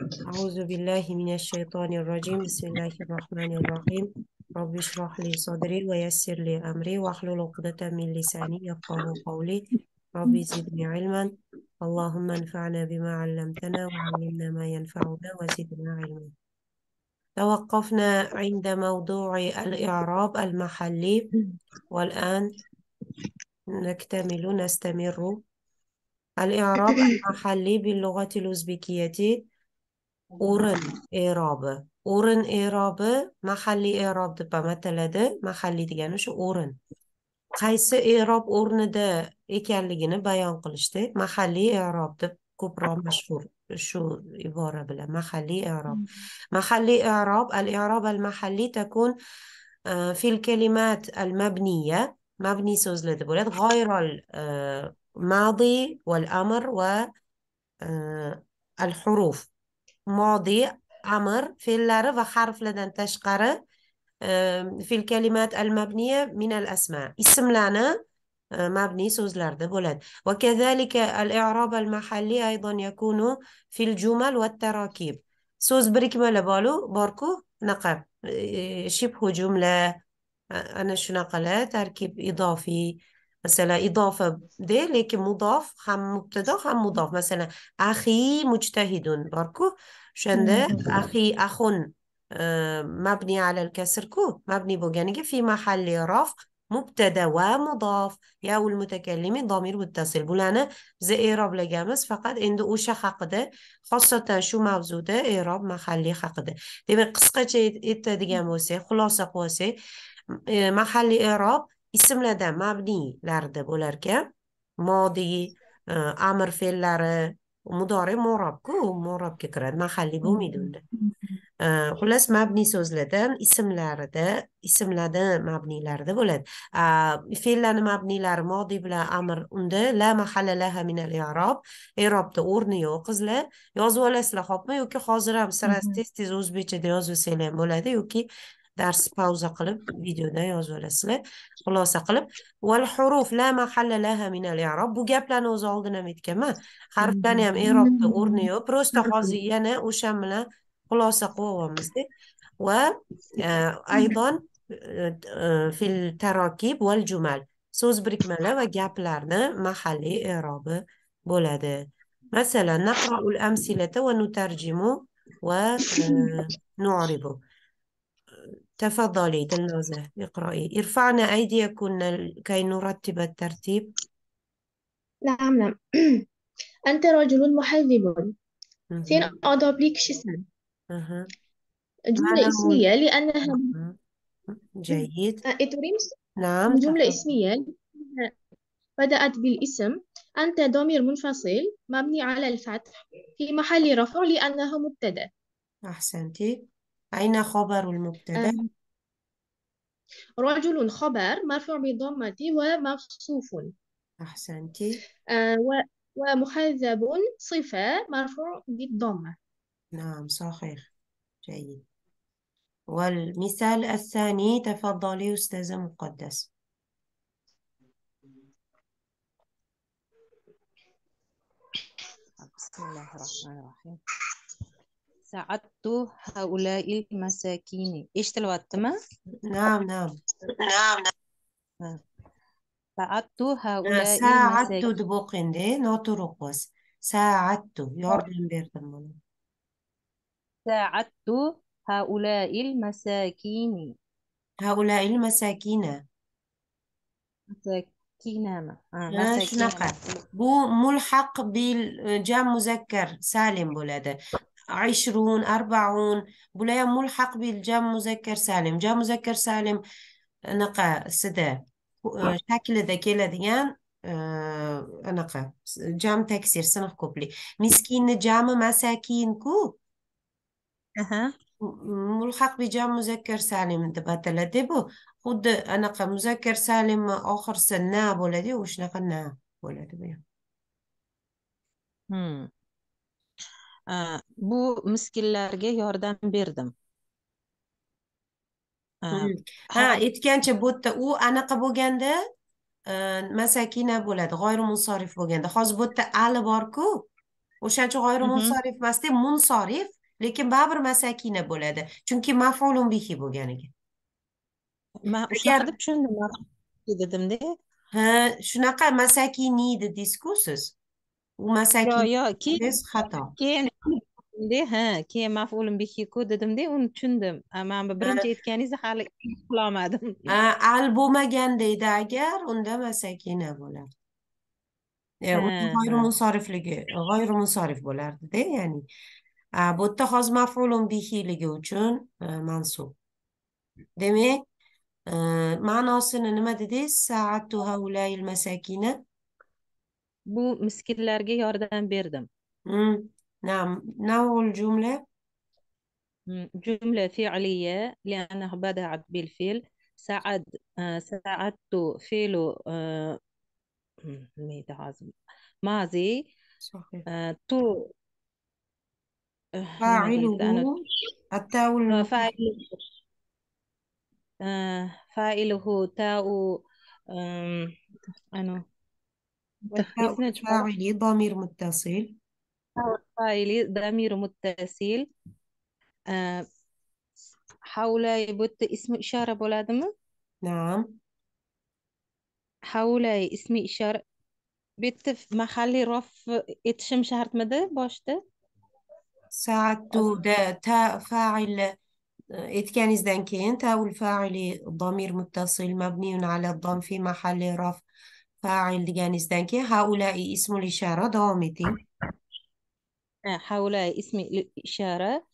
أعوذ بالله من الشيطان الرجيم بسم الله الرحمن الرحيم رب اشرح لي صدري ويسر لي أمري واحلل عقدة من لساني يفقه قولي رب زدني علما اللهم انفعنا بما علمتنا وعلمنا ما ينفعنا وزدنا علما توقفنا عند موضوع الإعراب المحلي والآن نكتمل نستمر الإعراب المحلي باللغة الأوزبكية o'rin e'robi o'rin e'robi mahalliy e'rob deb ham ataladi mahalliy degani o'sha o'rin qaysi e'rob o'rnida ekanligini bayon qilishdi mahalliy e'rob deb ko'proq mashhur shu ibora bilan mahalliy e'rob hmm. mahalliy e'rob al e'rob al mahalliy takun e, fil kalimat al mabniya mabni so'zlarda bo'ladi g'oyrol e, madi val amr va e, al huruf modi amr fe'llari va harflardan tashqari ehm, fil kalimat al mabniya min al asma ismlarni e, mabni so'zlarda bo'ladi va kazalika al i'rob al mahalli aydan yakunu fil jumal va tarakib so'z birikmalar bolu borku unaqa e, e, shibhu jumla ana shunaqalar tarkib idofiy masalan idofada lekin mudof ham mubtado ham mudof masalan ahi mujtahidun borku o'shanda ahi ahun mabni alal kasrku mabni bo'lganiga fi mahalli rof mubtada va mudof yaul mutakallimi domir muttasil bularni biz eroblaganmiz faqat endi o'sha haqida xossatan shu mavzuda erob mahalliy haqida demak qisqacha aytadigan bo'lsak xulosa qilib olsak mahalliy erob ismlarda mabniylarda bo'lar ekan modiy amr fe'llari mudori morobku u morobga kiradi mahalliy bo'lmaydi unda xullas mabni so'zlardan ismlarida ismlarni mabniylarida bo'ladi fe'llarni mabniylari modiy bilan amr unda la mahalla laha minal irob irobda o'rni yo'q qizlar yozib olasizlar xo'pmi yoki hozir ham sirasi tez tez o'zbekchada yozib ham bo'ladi yoki dars pauza qilib videoda yozib olasizlar xulosa qilib val huruf la mahalla laha al i'rob bu gaplarni o'zi oldin ham aytganman harflarni ham i'robda o'rni yo'q prosta hozir yana o'sha bilan xulosa qilyapmizda va e, aydon e, fil tarokib val jumal so'z birikmalari va gaplarni mahalliy i'robi bo'ladi masalan naqroul amsilata va nutarjimu va e, nu'ribu تفضلي دنوزة اقرأي ارفعنا أيديكن كي نرتب الترتيب نعم نعم أنت رجل محذب سين أدوبليك شسن جملة اسمية لأنها جيد نعم جملة اسمية بدأت بالاسم أنت ضمير منفصل مبني على الفتح في محل رفع لأنه مبتدأ أحسنتي أين خبر المبتدأ؟ رجل خبر مرفوع بالضمة ومفصوف أحسنتي أه، ومحذب صفة مرفوع بالضمة نعم صحيح جيد والمثال الثاني تفضلي أستاذة مقدس بسم الله الرحمن الرحيم saattu haulail masakini eshitilyaptimi nam nam nam saattu haulail saattu deb o'qindi noto'g'ri o'qiyapsiz saattu yordam berdim buni saattu haulail masakini haulail masakina masakina shunaqa bu mulhaq bil jam muzakkar salim bo'ladi عشرون أربعون بولا ملحق بالجام مذكر سالم جام مذكر سالم anaqa sida shaklida keladigan anaqa jam taksir sinf ko'plik miskinni jami masakinku mulhaq bi jam muzakkar salim deb ataladi bu xuddi anaqa muzakkar salimni oxirisi na bo'ladiyu o'shanaqa na bo'ladi bu ham bu miskinlarga yordam berdim ha aytgancha bu yerda u anaqa bo'lganda e, masakina bo'ladi munsorif bo'lganda hozir bu yerda ali borku o'shaning uchun emas emasda munsorif lekin baribir masakina bo'ladi chunki mafulun bihi bo'lganiga man o'shalarni tushundim dedimda ha shunaqa masakini dedingiz-ku siz keyin xato keyin ha keyin maf'ulun bihiku dedimda uni tushundim man birinchi aytganingizni hali qilolmadim al bo'lmagan deydi agar unda masakina bo'ladi e, g'oyrimusarifligi g'oyrimusarif bo'lardida ya'ni bu yerda hozir mafulun bihiligi uchun e, mansub demak e, ma'nosini nima dedingiz saatu haulayil masakina bu miskinlarga yordam berdim mm. نعم نوع الجملة جملة فعلية لأنها بدأت بالفعل ساعد ساعدت فعل ماضي تو فاعله التاو فاعله فاعله أنا والتاء تخليفنا ضمير متصل فاعلي ضمير متصل آه، آه، حول يبت اسم إشارة بولادم نعم حول اسم إشارة بيت ishora bitta mahalliy rof etishim shartmidi boshida ساعدت دا تاء فاعل آه، إتكان إزدان كين تاء الفاعل ضمير متصل مبني على الضم في محل رفع فاعل ديجانستانكي هؤلاء اسم الإشارة دوامتي آه، هؤلاء اسم الإشارة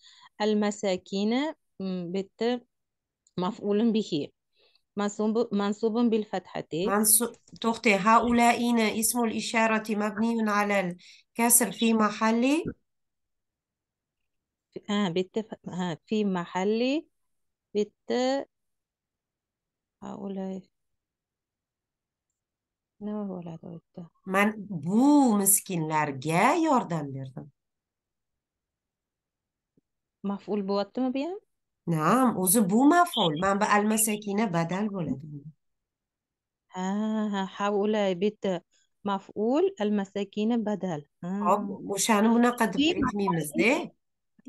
المساكين بت مفعول به منصوب منصوب بالفتحة تختي هؤلاء اسم الإشارة مبني على الكسر في محل آه بالتف... آه، في محل بت هؤلاء nima bo'ladi u yerda man bu miskinlarga yordam berdim maful bo'lyaptimi bu ham naam o'zi bu maful bu almasakina badal bo'ladi ha ha havula bitta maful almasakina badal hop o'shani bunaqa deb aytmaymizda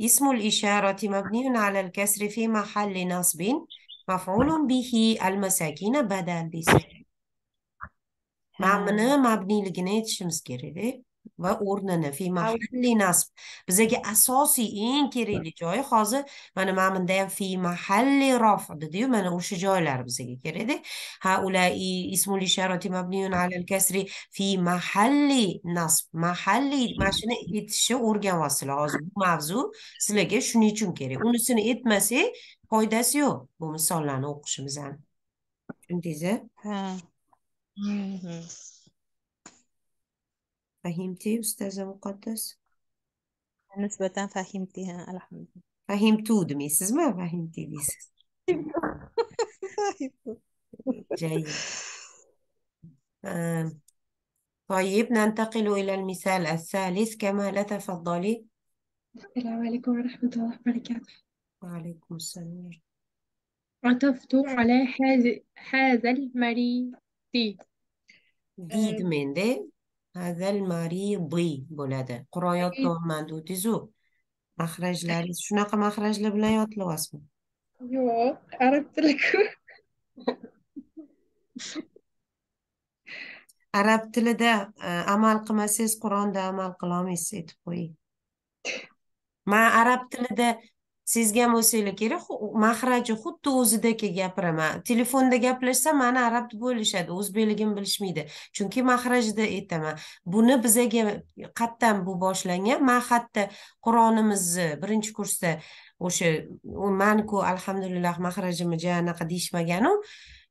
اسم الإشارة مبني على الكسر في محل نصب مفعول به المساكين بدل بسكن mabni mabniyligini aytishimiz kerak va o'rnini fi nasb bizaga asosiy eng kerakli joyi hozir mana bunda ham fi mahalli rof dediyu mana o'sha joylar bizaga kerakda ha ular ismul isharati mabniyun alal kasri fi mahalli nasb mahalli mana shuni aytishni o'rganyapsizlar hozir bu mavzu sizlarga shuning uchun kerak unisini aytmasak foydasi yo'q bu misollarni o'qishimizni tushundingiz ha فهمتي أستاذة مقدس نسبة فهمتها الحمد لله فهمتو دميسز ما فهمتي ميسز جيد آه. طيب ننتقل إلى المثال الثالث كما لا تفضلي السلام عليكم ورحمة الله وبركاته وعليكم السلام عطفت على هذا المريض دی دید منده hazal bi bo'ladi quroyot u mahrajlaringiz shunaqa makhrajlar bilan yotlayapsizmi? yo'q arab tiliku arab tilida e, amal qilmasangiz qur'onda amal qila olmaysiz aytib qo'ying man arab tilida sizga ham bo'lsanglar kerak mahraji xuddi o'zidaki gapiraman telefonda gaplashsa mani arab deb o'ylashadi o'zbekligimni bilishmaydi chunki mahrajda aytaman buni bizaga qayerdan bu boshlangan man hatto qur'onimizni birinchi kursda o'sha manku alhamdulillah mahrajimni anaqa deyishmaganu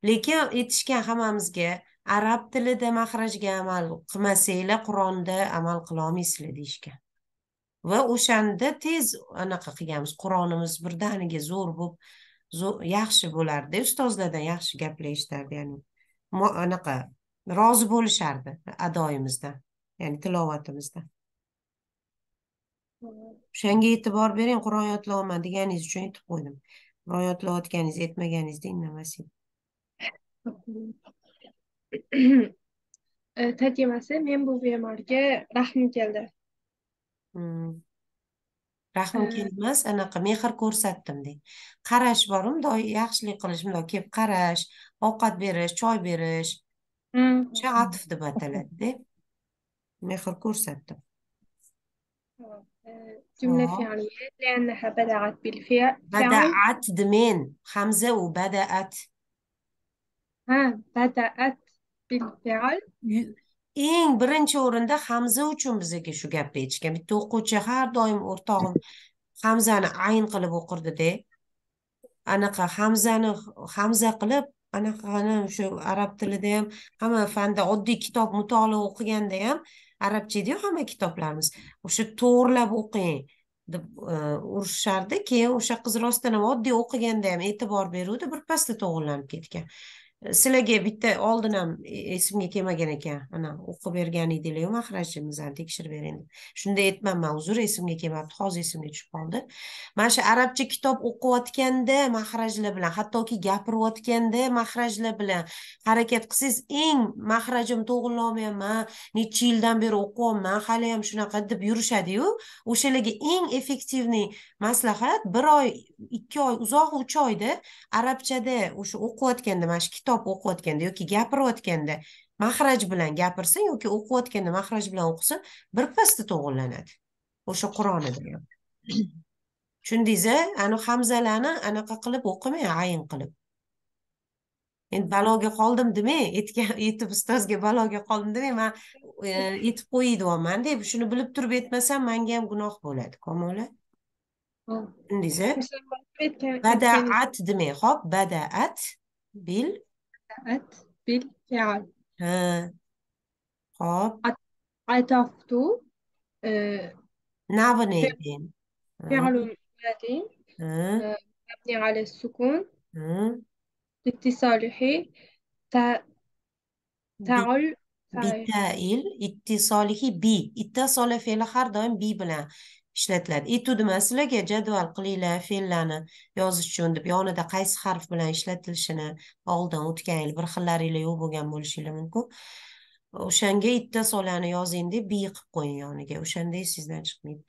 lekin aytishgan hammamizga arab tilida mahrajga amal qilmasanglar qur'onda amal qilolmaysizlar deyishgan va o'shanda tez anaqa qilganmiz qur'onimiz birdaniga zo'r bo'lib yaxshi bo'lardi ustozlardan yaxshi gaplar eshitardi ya'ni anaqa rozi bo'lishardi adoyimizdan ya'ni tilovatimizdan o'shanga e'tibor bering qur'on yodlayapman deganingiz uchun aytib qo'ydim qur'on yodlayotganingiz aytmaganingizda indamasin edim men bu bemorga rahmim keldi Hmm. rahmi kelmas anaqa mehr ko'rsatdim deng qarash boru bundoq yaxshilik qilish bundoq kelib qarash ovqat berish choy berish hmm. o'sha atf deb ataladida mehr ko'rsatdim jumla fi'liya لأنها بدأت بالفعل بدأت دمين حمزة وبدأت ها بدأت بالفعل eng birinchi o'rinda hamza uchun bizaga shu gapni aytishgan bitta o'quvchi har doim o'rtog'im hamzani ayn qilib o'qirdida anaqa hamzani hamza qilib anaqani o'sha arab tilida ham hamma fanda oddiy kitob mutolaa o'qiganda ham arabcha ediyu hamma kitoblarimiz o'sha to'g'irlab o'qing deb e, urishardi keyin o'sha qiz rostdan ham oddiy o'qiganda ham e'tibor beruvdi birpasda to'g'irlanib ketgan sizlarga bitta oldin ham esimga kelmagan ekan ana o'qib bergan edinglaru mahrajimizni tekshirib bering deb shunda aytmanman uzr esimga kelmabdi hozir esimga tushib qoldi mana shu arabcha kitob o'qiyotganda mahrajlar bilan hattoki gapirayotganda mahrajlar bilan harakat qilsangiz eng mahrajim to'g'irlolmayapman necha yildan beri o'qiyapman hali ham shunaqa deb yurishadiyu o'shalarga eng effektivniy maslahat bir oy ikki oy uzoq uch oyda arabchada o'sha o'qiyotganda mana shu kitob kitob o'qiyotganda yoki gapirayotganda mahraj bilan gapirsa yoki o'qiyotganda mahraj bilan o'qisa birpasda to'g'irlanadi o'sha qur'onida tushundingiz ani hamzalarni anaqa qilib o'qimang ayin qilib endi baloga qoldim demang aytgan aytib ustozga baloga qoldim demang man aytib e, qo'yay deyapman deb shuni bilib turib aytmasam manga ham gunoh bo'ladi komola tushundingiz badaat demang ho'p badaat bil بدأت بالفعل ها خب عطفت آه، نعم، فعل ماضي آه، مبني على السكون اتصاله ت- تعل فاعل اتصاله بي اتصال فعل هر doim بي bilan ishlatiladi etudu sizlarga jadval qilinglar fe'llarni yozish uchun deb yonida qaysi harf bilan ishlatilishini oldin o'tgan yil bir xillaringlar yo'q bo'lgan bo'lishinglar mumkin o'shanga itta solani yozing deb bi qilib qo'ying yoniga o'shanda esingizdan chiqmaydi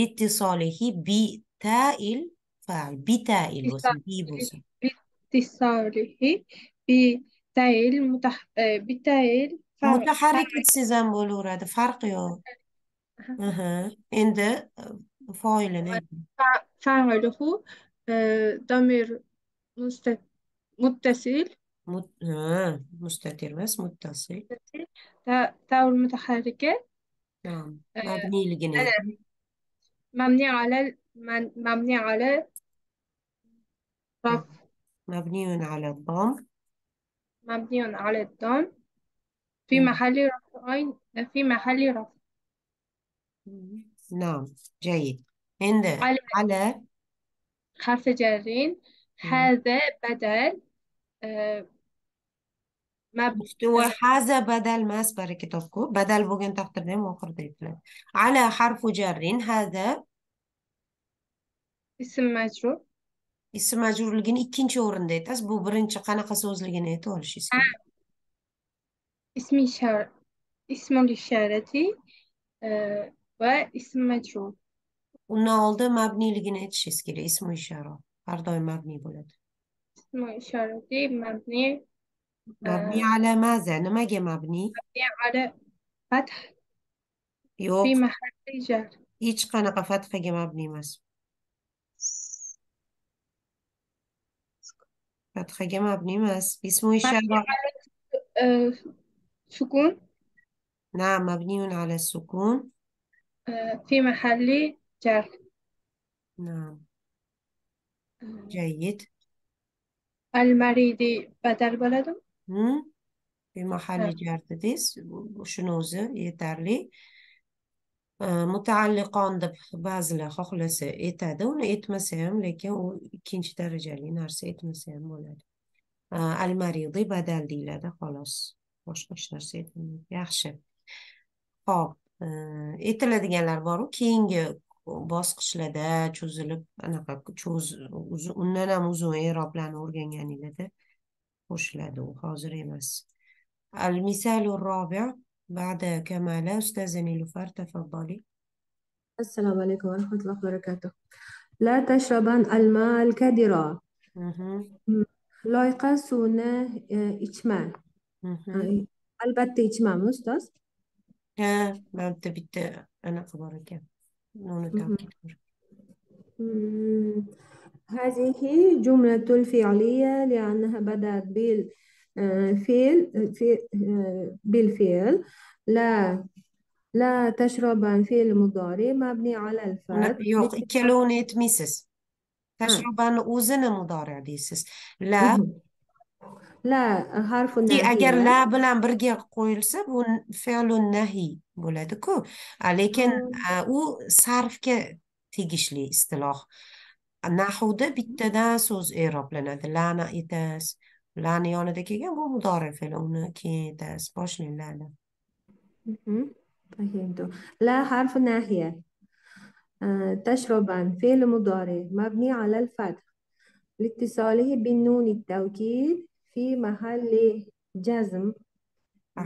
litti solihi bi tail faal bitail bo'lsin bi bo'lsin bitisolihi bitail e, bitail mutaharrik etsangiz ham bo'laveradi farqi yo'q In the foil نعم. فع- فعله آه، ضمير متصل مستتر بس متصل تاول متحركة المتحركة نعم مبني لجناب مبني على ال- مبني على رفع مبني على الضم مبني على الضم في محل رفعين في محل رفع نعم جيد هند على على حرف جرين هذا بدل ما بدل haza badal emas barakatofku badal bo'lgan taqdirda ham oxirida aytiladi ala harfu jarrin haza ism majrur ism majrurligini ikkinchi o'rinda aytasiz bu birinchi qanaqa so'zligini aytib olishingiz kerak ismi ismul isharati e, و اسم مجرور لگی نه چیز گیره اسم و اشاره هر دای مبنی بود اسم اشاره دی مبنی مبنی علی ماذا نمگه مبنی؟ مبنی علی فتح یوک بی محل جر هیچ قنق فتح مبنی مس فتح اسم و اشاره سکون نه مبنی اون علی سکون. في محل جر نعم جيد المريدي بدل بلدم في محل جر dedingiz shuni o'zi yetarli mutaalliqon deb ba'zilar xohlasa etadi uni etmasa ham lekin u ikkinchi darajali narsa etmasa ham bo'ladi al maridiy badal deyiladi xolos boshqa hech yaxshi aytiladiganlar boru keyingi bosqichlarda cho'zilib anaqa undan ham uzun eroblarni o'rganganinglarda qo'shiladi u hozir emas al misalu robi ba'da kamala ustaza nilufar tafaddoli assalomu alaykum va rahmatullohi va barakatuh la tashraban al mal kadira mm-hmm. hmm, loyqa suvni e, ichma mm-hmm. albatta ichmami ustoz Ha, ben de bir de ana kabara gel. Onu da هذه جملة الفعلية لأنها بدأت بالفعل آه، آه، بالفعل لا لا تشرب في المضارع مبني على الفعل. يوك كلونيت ميسس آه. تشربان أوزن المضارع ديسس لا la e, harfu nahi agar la bilan birga qo'yilsa bu fe'lun nahiy bo'ladi-ku lekin hmm. u sarfga tegishli istiloh nahuda bittadan so'z e'roblanadi lana etas lani yonida kelgan bu mudori fe'li uni keyin etas boshlang mhm, la la harfi nahiya e, tashroban fe'li mudori mabni alal الفتح لاتصاله بالنون التوكيد في محل جزم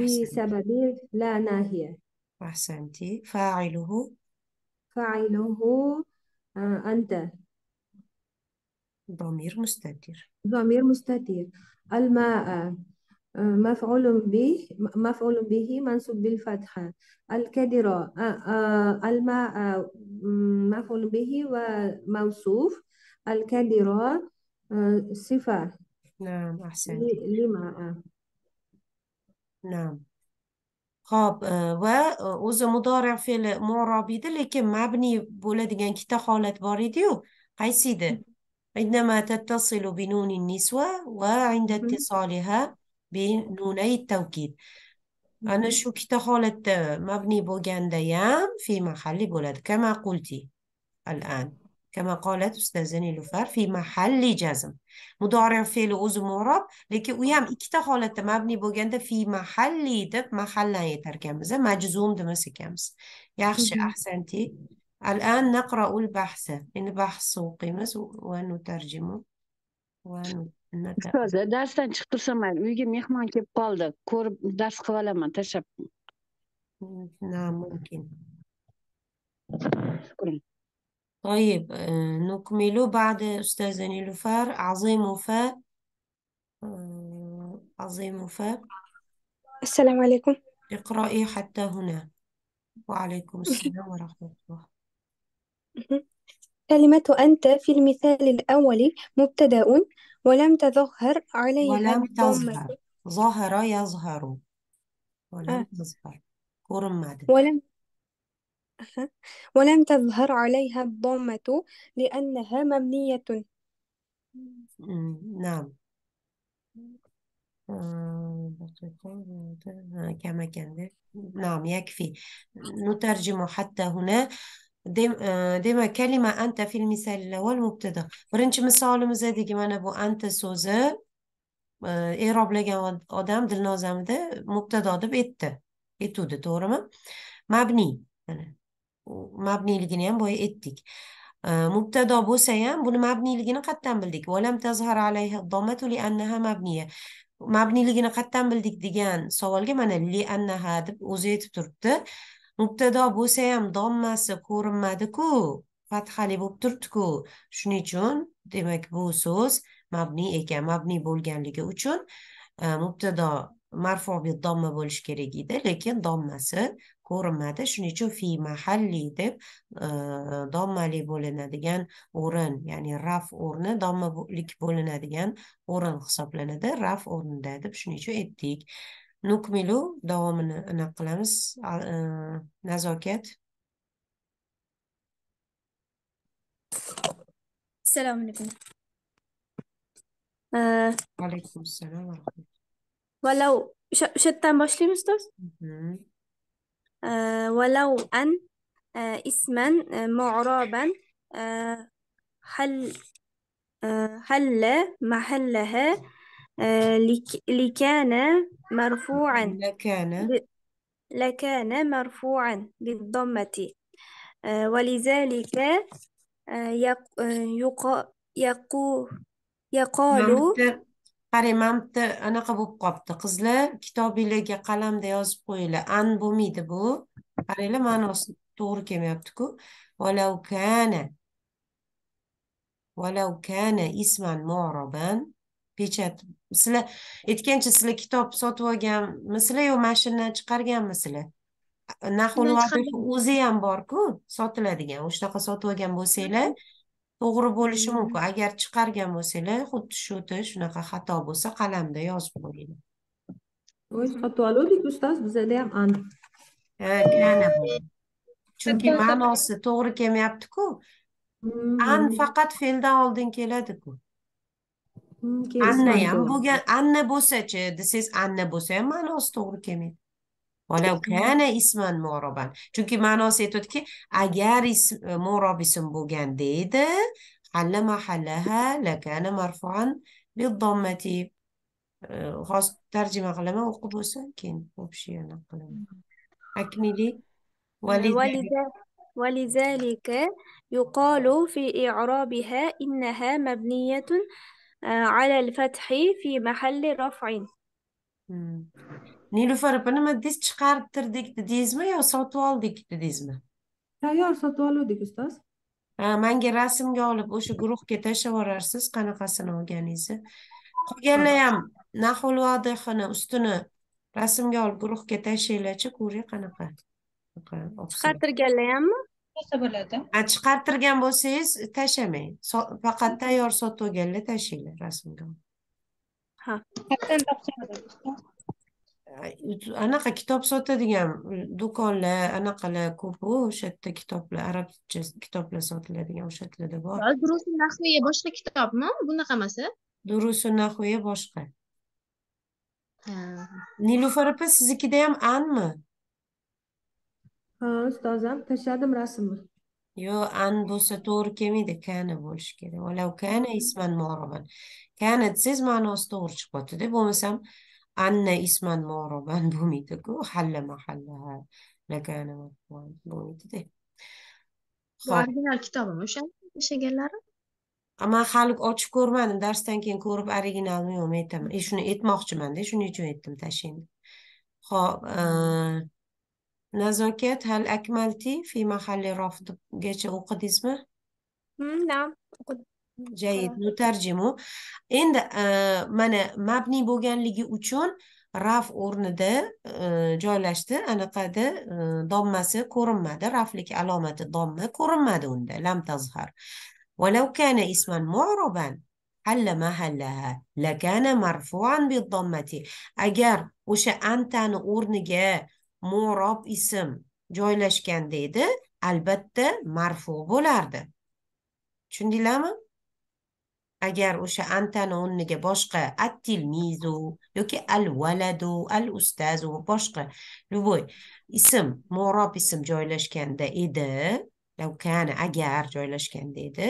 بسبب لا ناهية أحسنتي فاعله فاعله آه، أنت ضمير مستتر ضمير مستتر الماء آه، مفعول به مفعول به منصوب بالفتحة الكدرة آه، الماء مفعول به وموصوف الكدرة صفة نعم أحسنت لما نعم خب و o'zi مضارع fe'li murob edi لكن مبني bo'ladigan ikkita holat bor ediyu qaysi edi عندما تتصل بنون النسوة وعند اتصالها بنوني التوكيد ana shu ikkita holatda mabni bo'lganda ham fi mahalli bo'ladi kama qulti al كما قالت أستاذة نيلوفar في محل جزم مضارع فعل o'zi mu'rob lekin u ham ikkita holatda mabni bo'lganda fi دب deb mahallan aytar مجزوم majzum demas يخش yaxshi ahsanti الآن نقرأ البحث endi بحث o'qiymiz va nutarjimu va ustoza darsdan chiqib tursam uyga mehmon kelib qoldi ko'rib dars qilib olaman tashlab mumkin طيب آه، نكمل بعد أستاذة نيلوفار عظيم وفاء آه، عظيم وفاء السلام عليكم اقرأي حتى هنا وعليكم السلام ورحمة الله كلمة أنت في المثال الأول مبتدأ ولم تظهر عليها ولم تظهر ظهر يظهر ولم آه. تظهر ولم ولم تظهر عليها الضمة لأنها مبنية نعم آه، كما كان نعم يكفي نترجم حتى هنا آه، ديما كلمة أنت في المثال الأول مبتدأ برنش مثال مزادي كما أبو أنت سوزا آه، إيه رب لقى دل دلنا زمده مبتدأ ده بيت بيتو تو تورما مبني mabniyligini ham boya aytdik mubtado bo'lsa ham buni mabniyligini qayerdan bildik valam tazhar alayha dommatu li annaha mabniya mabniyligini qayerdan bildik degan savolga mana li annaha deb o'zi aytib turibdi mubtado bo'lsa ham dommasi ko'rinmadiku fathali bo'lib turibdiku shuning uchun demak bu so'z mabniy ekan mabniy bo'lganligi uchun e, mubtado marfu domma bo'lishi kerak edi lekin dommasi ko'rinmadi shuning uchun fi mahalli deb dommali bo'linadigan o'rin ya'ni raf o'rni dommalik bo'linadigan o'rin hisoblanadi raf o'rnida deb shuning uchun aytdik nukmilu davomini anaqa qilamiz nazokat assalomu alaykum alaykum assalom va o'sha yerdan boshlaymiz do'st mhm. آه، ولو أن آه، اسما آه، معرابا حل حل محلها لكان مرفوعا لكان لكان مرفوعا بالضمة ولذلك يقال يقال qariymanmi anaqa bo'lib qolibdi qizlar kitobinglarga qalamda yozib qo'yinglar an bo'lmaydi bu qaranglar ma'nosi to'g'ri kelmayaptiku valau kana valau kana isman moroban pechat sizlar aytgancha sizlar kitob sotib olganmisizlar yo mashinadan chiqarganmisizlar nahullohi o'zi ham borku sotiladigan o'shanaqa sotib olgan bo'lsanglar to'g'ri bo'lishi mumkin agar chiqargan bo'lsanglar xuddi shu shunaqa xato bo'lsa qalamda yozib qo'yinglar o'z xato ustoz bizada ham an chunki ma'nosi to'g'ri kelmayaptiku an faqat fe'ldan oldin keladiku anna ham bo'lgan anna bo'lsachi desangiz anna bo'lsa ham ma'nosi to'g'ri kelmaydi ولو کان إيه، إيه. اسما معربا چون که معنا سیتود که اگر اسم معرب اسم بوگن دید حل محلها لکان مرفوعا بالضمه آه، خاص ترجمه قلمه وقبو ساكن وبشي انا قلمه اكملي آه، ولذلك ولذلك يقال في إعرابها إنها مبنية آه، على الفتح في محل رفع nilufar opa nima deysiz chiqartirdik dedingizmi yo sotib oldik dedingizmi tayyor sotib oluvdik ustoz manga rasmga olib o'sha guruhga tashlab yuborarsiz qanaqasini olganingizni qolganlar ham nahul ustini rasmga olib guruhga tashlanglarchi ko'ring qanaqa chiqartirganlar hammi bo'lsa bo'ladi a chiqartirgan bo'lsangiz tashlamang faqat tayyor sotib olganlar tashlanglar rasmga ha anaqa kitob sotadigan do'konlar anaqalar ko'pu o'sha yerda kitoblar arabcha kitoblar sotiladigan o'sha tilida bor durusi nahviya boshqa kitobmi bunaqa emas durusi nahviya boshqa nilufar opa siznikida ham anmi ha ustozam tashladim rasmni yo'q an bo'lsa to'g'ri kelmaydi kana bo'lishi kerak kana isman kana desangiz ma'nosi to'g'ri chiqyaptida bo'lmasam أن اسما معربا بوميتكو حل محلها لكان مفعولا بوميتده خب original kitobimi o'sha yashaganlari man hali ochib ko'rmadim darsdan keyin ko'rib originalmi yo'qmi aytaman e shuni aytmoqchimanda shuning uchun aytdim tashing ho'p e, nazokat hal akmalti fi mahalli rofdgacha o'qidingizmi hmm, nam o'qidim جيد نترجمه endi e, mana mabni bo'lganligi uchun raf o'rnida e, joylashdi anaqada e, dommasi ko'rinmadi raflik alomati domma ko'rinmadi unda lam tazhar ولو كان اسما معربا حل محلها marfu'an bi بالضمة agar o'sha antani o'rniga murob ism joylashgan deydi, albatta marfu bo'lardi Tushundingizmi? agar o'sha antani o'rniga boshqa attil mizu yoki al valadu al ustazu boshqa любой ism morob ism joylashganda edi lavkana agar joylashganda edi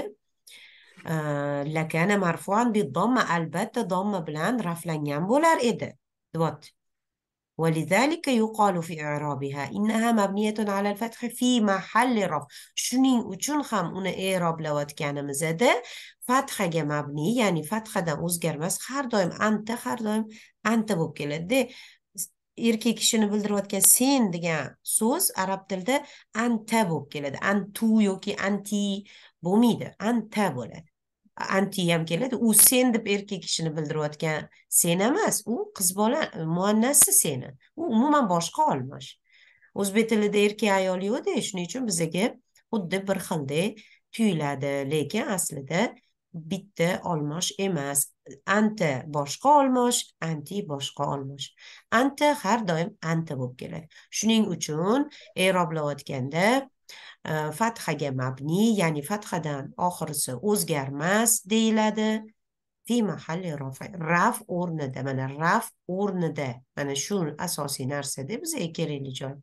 lakana marfuan bi domma albatta domma bilan raflangan bo'lar edi vot ولذلك يقال في إعرابها إنها مبنية على الفتح في محل رفع shuning uchun ham uni e'roblayotganimizda fathaga mabni ya'ni fathadan o'zgarmas har doim anta har doim anta bo'lib keladida erkak kishini bildirayotgan sen degan so'z arab tilida anta bo'lib keladi antu yoki anti bo'lmaydi anta bo'ladi anti ham keladi u sen deb erkak kishini bildirayotgan sen emas u qiz bola muannasi seni u umuman boshqa olmish o'zbek tilida erkak ayol yo'qda shuning uchun bizaga xuddi bir xilday tuyuladi lekin aslida bitta olmosh emas anta boshqa olmosh anti boshqa olmosh anta har doim anta bo'lib keladi shuning uchun eroblayotganda e, fathaga mabni ya'ni fathadan oxirisi o'zgarmas deyiladi fi mahalli rafa raf o'rnida mana raf o'rnida mana shu asosiy narsada bizga kerakli joy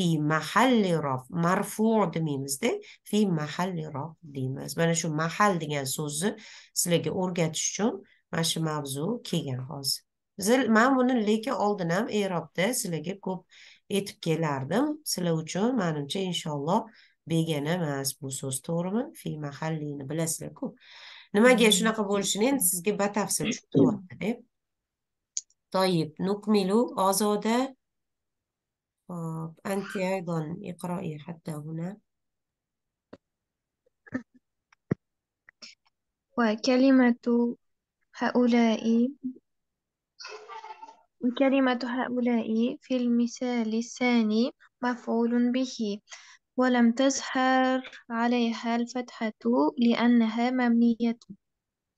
fi mahalli rof marfu demaymizda fi mahalli rof deymiz mana shu mahal degan so'zni sizlarga o'rgatish uchun mana shu mavzu kelgan hozir man buni lekin oldin ham erobda sizlarga ko'p aytib kelardim sizlar uchun manimcha inshaalloh begona emas bu so'z to'g'rimi fi mahallini bilasizlarku nimaga shunaqa bo'lishini endi sizga batafsil tushuntiryapman طيب نكملو آزاده طب أنت أيضا اقرأي حتى هنا وكلمة هؤلاء وكلمة هؤلاء في المثال الثاني مفعول به ولم تزهر عليها الفتحة لأنها مبنية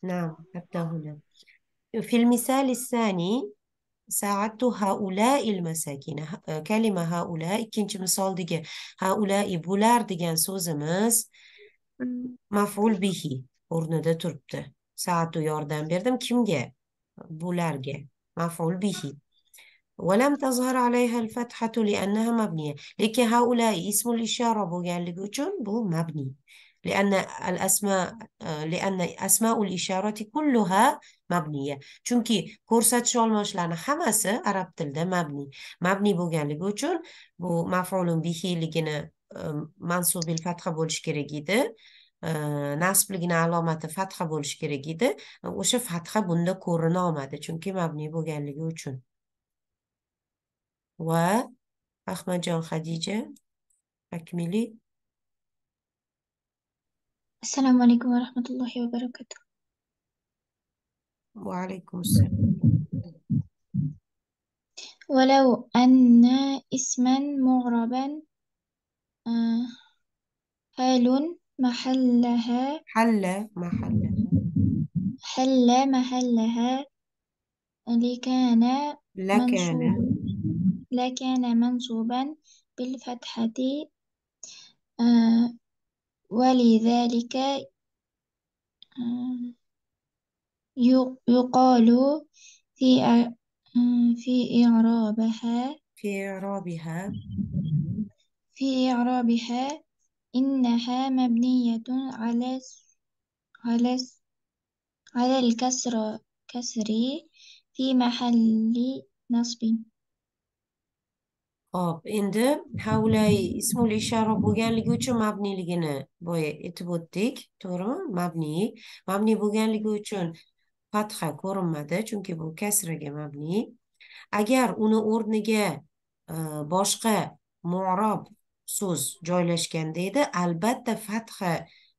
نعم حتى هنا في المثال الثاني saatu haulai masakina e, kalima haula ikkinchi misoldagi haulai bular degan so'zimiz hmm. maful bihi o'rnida turibdi saatu yordam berdim kimga bularga maful bihi lam ولم تظهر عليها الفتحة لأنها مبنية لكن هؤلاء اسم ishora bo'lganligi uchun bu mabni لأن الأسماء لأن أسماء الإشارة كلها mabniya chunki ko'rsatish olmoshlari hammasi arab tilida mabni mabni bo'lganligi uchun bu mafulun bihiligini mansubil fatha bo'lishi kerak edi nasbligini alomati fatha bo'lishi kerak edi o'sha fatha bunda ko'rina olmadi chunki mabni bo'lganligi uchun va ahmadjon hadija akmili السلام عليكم ورحمة الله وبركاته وعليكم السلام ولو أن اسما معربا آه، حال محلها حل محلها حل محلها لكان لكان لكان منصوبا بالفتحة آه، ولذلك آه، يقال في آه، في إعرابها في إعرابها في إعرابها إنها مبنية على على على الكسر كسر في محل نصب Hop, endi havlay ismli ishora bo'lganligi uchun mabniyligini boya aytib o'tdik, to'g'rimi? Mabniy. Mabniy bo'lganligi uchun fatha ko'rinmadi, chunki bu kasraga mabniy. Agar uni o'rniga e, boshqa mu'rob so'z joylashganda edi, albatta fatha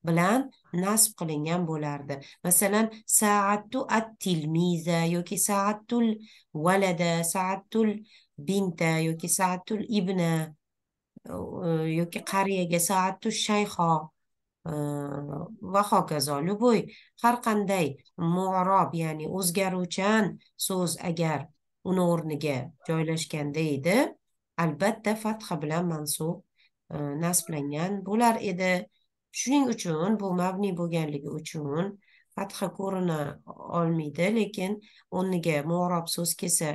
bilan nasb qilingan bo'lardi. Masalan, sa'attu at-tilmiza yoki sa'attul valada, sa'attul binta yoki saatul ibna yoki qariyaga saatul shayxo va hokazo любой har qanday murob ya'ni o'zgaruvchan so'z agar uni o'rniga joylashganda edi albatta fatha bilan mansub nasblangan bo'lar edi shuning uchun bu mabni bo'lganligi uchun fatha ko'rina olmaydi lekin o'rniga murob so'z kelsa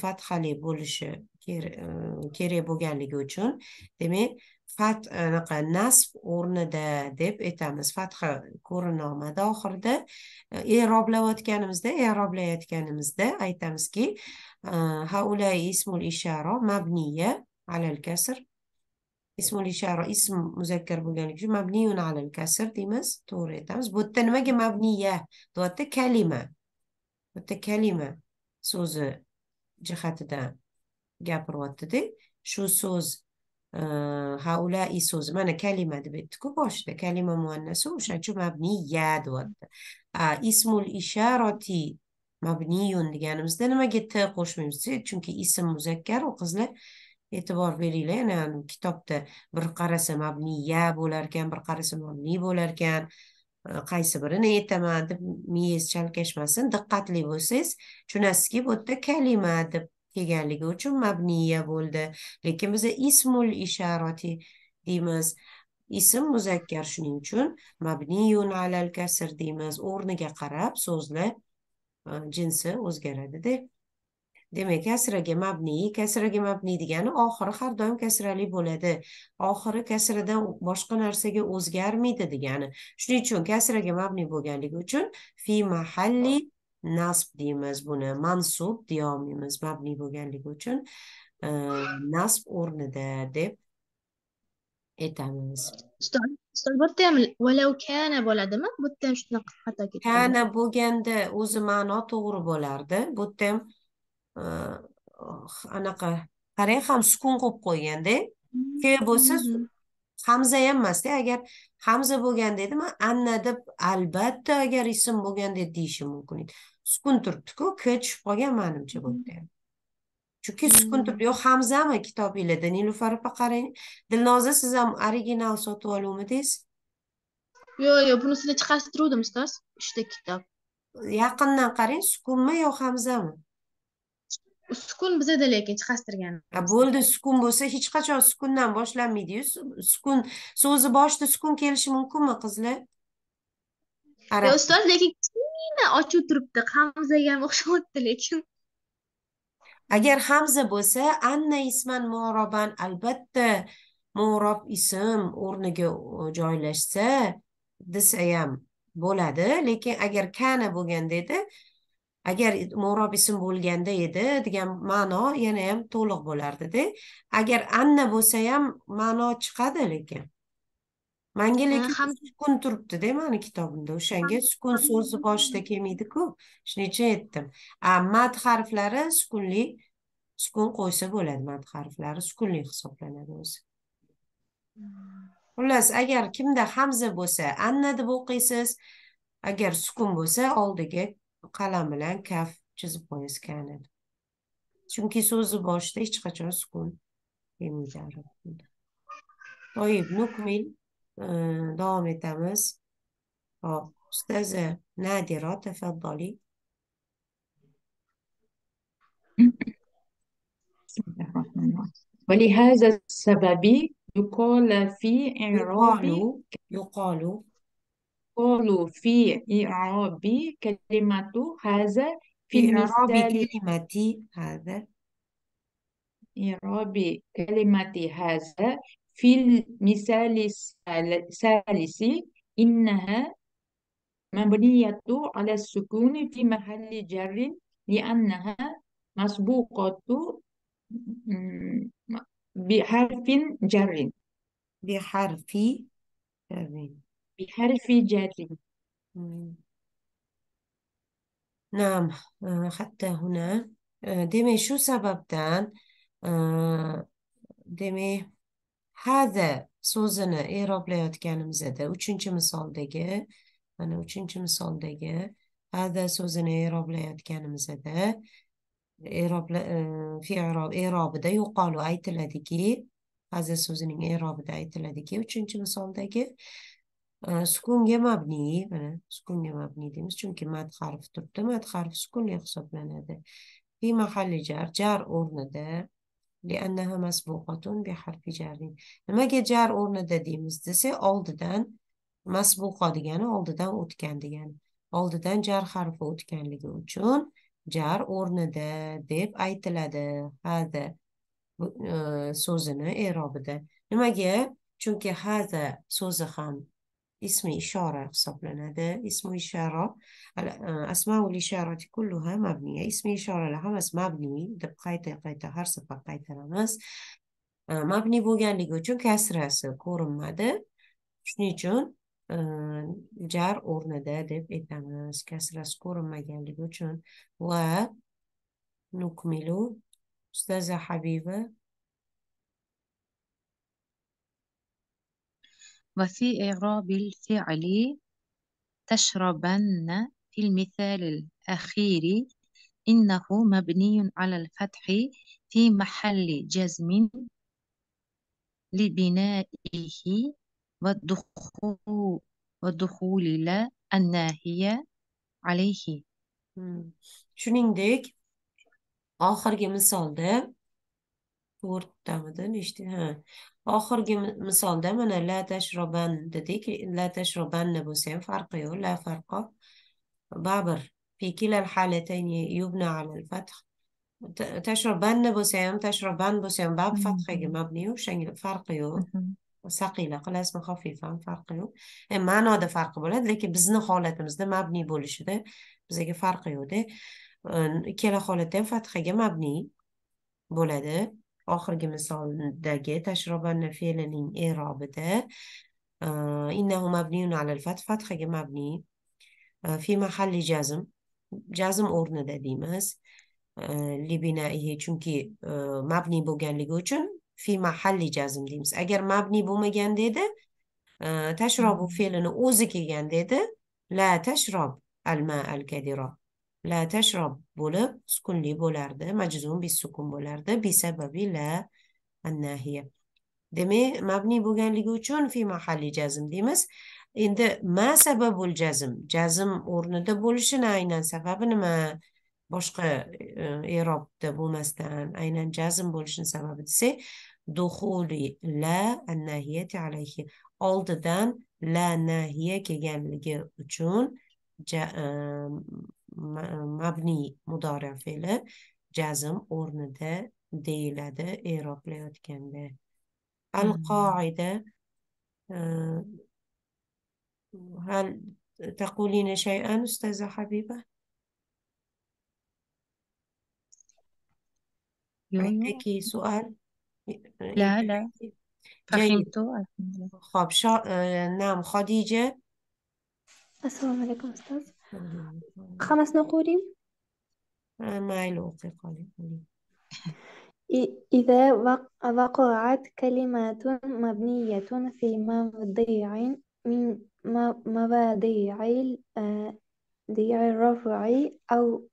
fathali bo'lishi kerak e, bo'lganligi uchun demak fat e, anaqa nasb o'rnida deb aytamiz fatha ko'rinomada oxirida e, eroblayotganimizda eroblayotganimizda aytamizki haula ismul isharo mabniya alal kasr ismul isharo ism muzakkar bo'lganligi uchun mabniyun alal kasr deymiz to'g'ri aytamiz bu yerda nimaga mabniya deyapti kalima bu yerda kalima so'zi jihatida gapiryaptida shu so'z e, haulai so'zi mana kalima deb aytdiku boshida kalima muannasi o'sha uchun mabniya deyapti ismul isharoti mabniyun deganimizda nimaga t qo'shmaymiz chunki ism muzakkar u qizlar e'tibor beringlar yana kitobda bir qarasa mabniya bo'lar ekan bir qarasa mabniy bo'lar ekan qaysi birini aytaman deb miyangiz chalkashmasin diqqatli bo'lsangiz tushunasizki bu yerda kalima deb kelganligi uchun mabniya bo'ldi lekin biza ismul isharoti deymiz ism muzakkar shuning uchun mabniyun alal kasr deymiz o'rniga qarab so'zlar jinsi o'zgaradida demak kasraga mabniy kasraga mabniy degani oxiri har doim kasrali bo'ladi oxiri kasradan boshqa narsaga o'zgarmaydi degani shuning uchun kasraga mabniy bo'lganligi uchun fi mahalli nasb deymiz buni mansub deyolmaymiz mabniy bo'lganligi uchun e, nasb o'rnida deb aytamiz ustoz bu kana bo'ladimi bu yerda ham shunaqa xato kana bo'lganda o'zi ma'no to'g'ri bo'lardi bu yerda ham Oh, anaqa qarang ham sukun qo'yib qo'yganda ke mm-hmm. bo'lsa mm-hmm. hamza ham emasda agar hamza bo'lganda edi man anna deb albatta agar ism bo'lganda deyishim mumkin edi sukun turibdiku k tushib qolgan manimcha bu yerda mm-hmm. chunki sukun turibdi yo hamzami kitobinglarda nilufar opa qarang dilnoza siz ham original sotib oluvmidingiz yo'q yo'q bunisini chiqartiruvdim ustoz uchta kitob yaqindan qarang sukunmi yo hamzami sukun bizada lekin chiqartirgan bo'ldi sukun bo'lsa hech qachon sukundan boshlanmaydiyu sukun so'zi boshida sukun kelishi mumkinmi qizlar arab ustoz lekin kichkina ochuv turibdi hamzaga ham o'xshayapti lekin agar hamza bo'lsa anna isman moroban albatta morob ism o'rniga joylashsa desa ham bo'ladi lekin agar kana bo'lganda edi agar morob ism bo'lganda edi degan ma'no yana ham to'liq bo'lardida agar anna bo'lsa ham ma'no chiqadi lekin manga lekin sukun turibdida mani kitobimda o'shanga sukun so'zi boshida kelmaydiku shuning uchun aytdim a mat harflari sukunli sukun qo'ysa bo'ladi mat harflari sukunli hisoblanadi o'zi xullas agar kimda hamza bo'lsa anna deb o'qiysiz agar sukun bo'lsa oldiga qalam bilan kaf chizib qo'yasiz kanini chunki so'zi boshida hech qachon sukun kelmaydi arab tilida toyib nukmil davom etamiz hop ustaza nadira tafaddoli ولهذا السبب يقال في إعرابي يقال قولوا في إعرابي كلمة هذا في إعراب مثال كلمة هذا إعراب كلمة هذا في المثال الثالث إنها مبنية على السكون في محل جر لأنها مسبوقة بحرف جر بحرف جر بحرف جر نعم حتى هنا demek şu sebepten demek hada so'zini eroblayotganimizda uchinchi misoldagi mana uchinchi misoldagi hada so'zini eroblayotganimizda erobla fe'rob erobida yo'qoluv aytiladiki haza so'zining erobida aytiladiki uchinchi misoldagi sukunga mabni mana sukunga mabni deymiz chunki mad harfi turibdi mad harfi sukunli hisoblanadi bi mahalli jar jar o'rnida liannaha masbuqatun bi harfi jarrin nimaga jar o'rnida deymiz desa oldidan masbuqa degani oldidan o'tgan degani oldidan jar harfi o'tganligi uchun jar o'rnida deb aytiladi hada so'zini erobida nimaga chunki haza so'zi ham اسم إشارة حسابلنادا اسم إشارة أسماء الإشارة كلها مبنية اسم إشارة لحمس مبني دب قايتا قايتا هر سبا قايتا لمس مبني بوغانلigi uchun kasrasi ko'rinmadi shuning uchun jar o'rnida deb aytamiz kasrasi ko'rinmaganligi uchun va nukmilu ustaza habiba وفي إعراب الفعل تشربن في المثال الأخير إنه مبني على الفتح في محل جزم لبنائه والدخول والدخول لا الناهية عليه. شنو hmm. آخر oxirgi misolda to'rttamidi nechta ha oxirgi misolda mana la tashroban dedik la tashrobanni bo'lsa ham farqi yo'q la farqo babir tashrobanni yubna fath bo'lsa ham tashroban bo'lsa ham bab hmm. fathaga mabni o'shanga farqi yo'q mm-hmm. saqila qilasizmi hofifa farqi yo'q e, ma'noda farqi bo'ladi lekin bizni holatimizda mabni bo'lishida bizaga farqi yo'qda ikkala holatda ham fathaga mabni bo'ladi oxirgi misoldagi tashrobani fe'lining erobida e, innahu mabniyun alal fath fathaga mabni e, fi mahalli jazm jazm o'rnida deymiz e, libinaihi chunki mabni bo'lganligi uchun fi mahalli jazm deymiz agar mabni bo'lmaganda edi tashrobu hmm. fe'lini o'zi kelganda edi la tashrob alma al kadiro la tashrob bo'lib sukunli bo'lardi majzum bi sukun bo'lardi bi sababi la annahiya demi mabni bo'lganligi uchun fi mahalli jazm deymiz endi ma sababul jazm jazm o'rnida bo'lishini aynan sababi nima boshqa irobda e, bo'lmasdan aynan jazm bo'lishining sababi desak duhuli la annahiyati alayhi oldidan la nahiya kelganligi uchun e, mabni mudora fe'li jazm o'rnida deyiladi e'roblayotganda al qoida hal taqulina shay'an ustaza habiba یکی سؤال لا لا خب شا... نعم خديجة السلام عليكم أستاذ خمس نقود معي الوقت إذا وقعت كلمة مبنية في مواضيع من مواضيع ضيع الرفع أو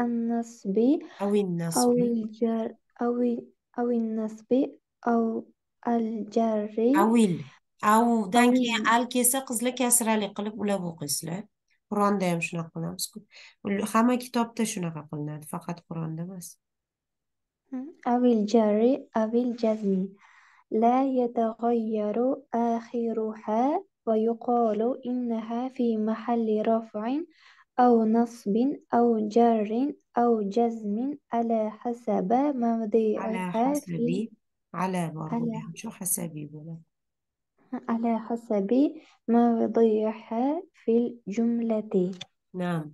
النصب أو النصب أو الجر أو أو النصب أو الجر أو ال أو دانكي الكي سقز لك يسرى لقلب ولا بوقس له qur'onda ham shunaqa qilamiz-ku hamma kitobda shunaqa qilinadi faqat qur'onda emas avil jari avil jazmi la yataghayyaru akhiruha va yuqalu innaha fi mahalli raf'in أو نصب أو جر أو جزم على حسب موضعها ala hasabi ala برضه شو hasabi بقول على حسب ما وضعها في الجملة نعم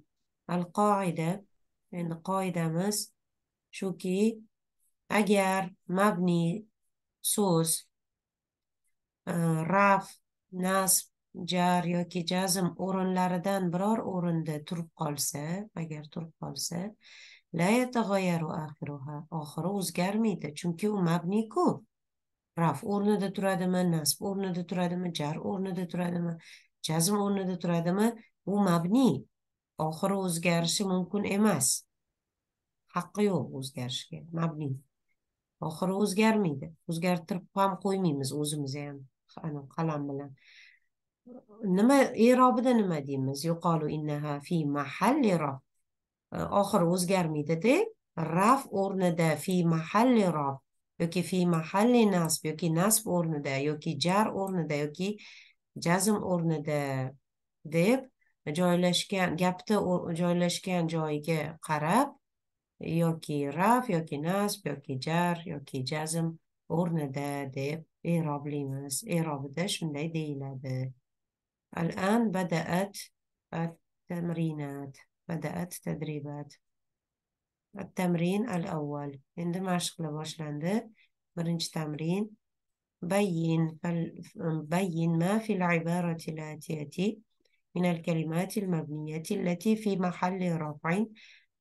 القاعدة yani qoidamiz shuki agar mabni so'z raf nasb jar yoki jazm o'rinlaridan biror o'rinda turib qolsa agar turib qolsa la yatag'ayyaru oxiri o'zgarmaydi chunki u mabniku raf o'rnida turadimi nasb o'rnida turadimi jar o'rnida turadimi jazm o'rnida turadimi bu mabniy oxiri o'zgarishi mumkin emas haqqi yo'q o'zgarishga mabniy oxiri o'zgarmaydi o'zgartirib ham qo'ymaymiz o'zimiz ham qalam bilan nima erobida nima deymiz yuqolu innaha fi mahalli raf oxiri o'zgarmaydida raf o'rnida fi mahalli rob yoki fi mahalli nasb yoki nasb o'rnida yoki jar o'rnida yoki jazm o'rnida deb joylashgan gapda joylashgan joyiga qarab yoki raf yoki nasb yoki jar yoki jazm o'rnida deb eroblaymiz erobida shunday deyiladi الآن بدأت التمرينات badaat تدريبات التمرين الأول عندما مشقلة باشلاندي برنج تمرين بين فل... بين ما في العبارة الآتية من الكلمات المبنية التي في محل رفع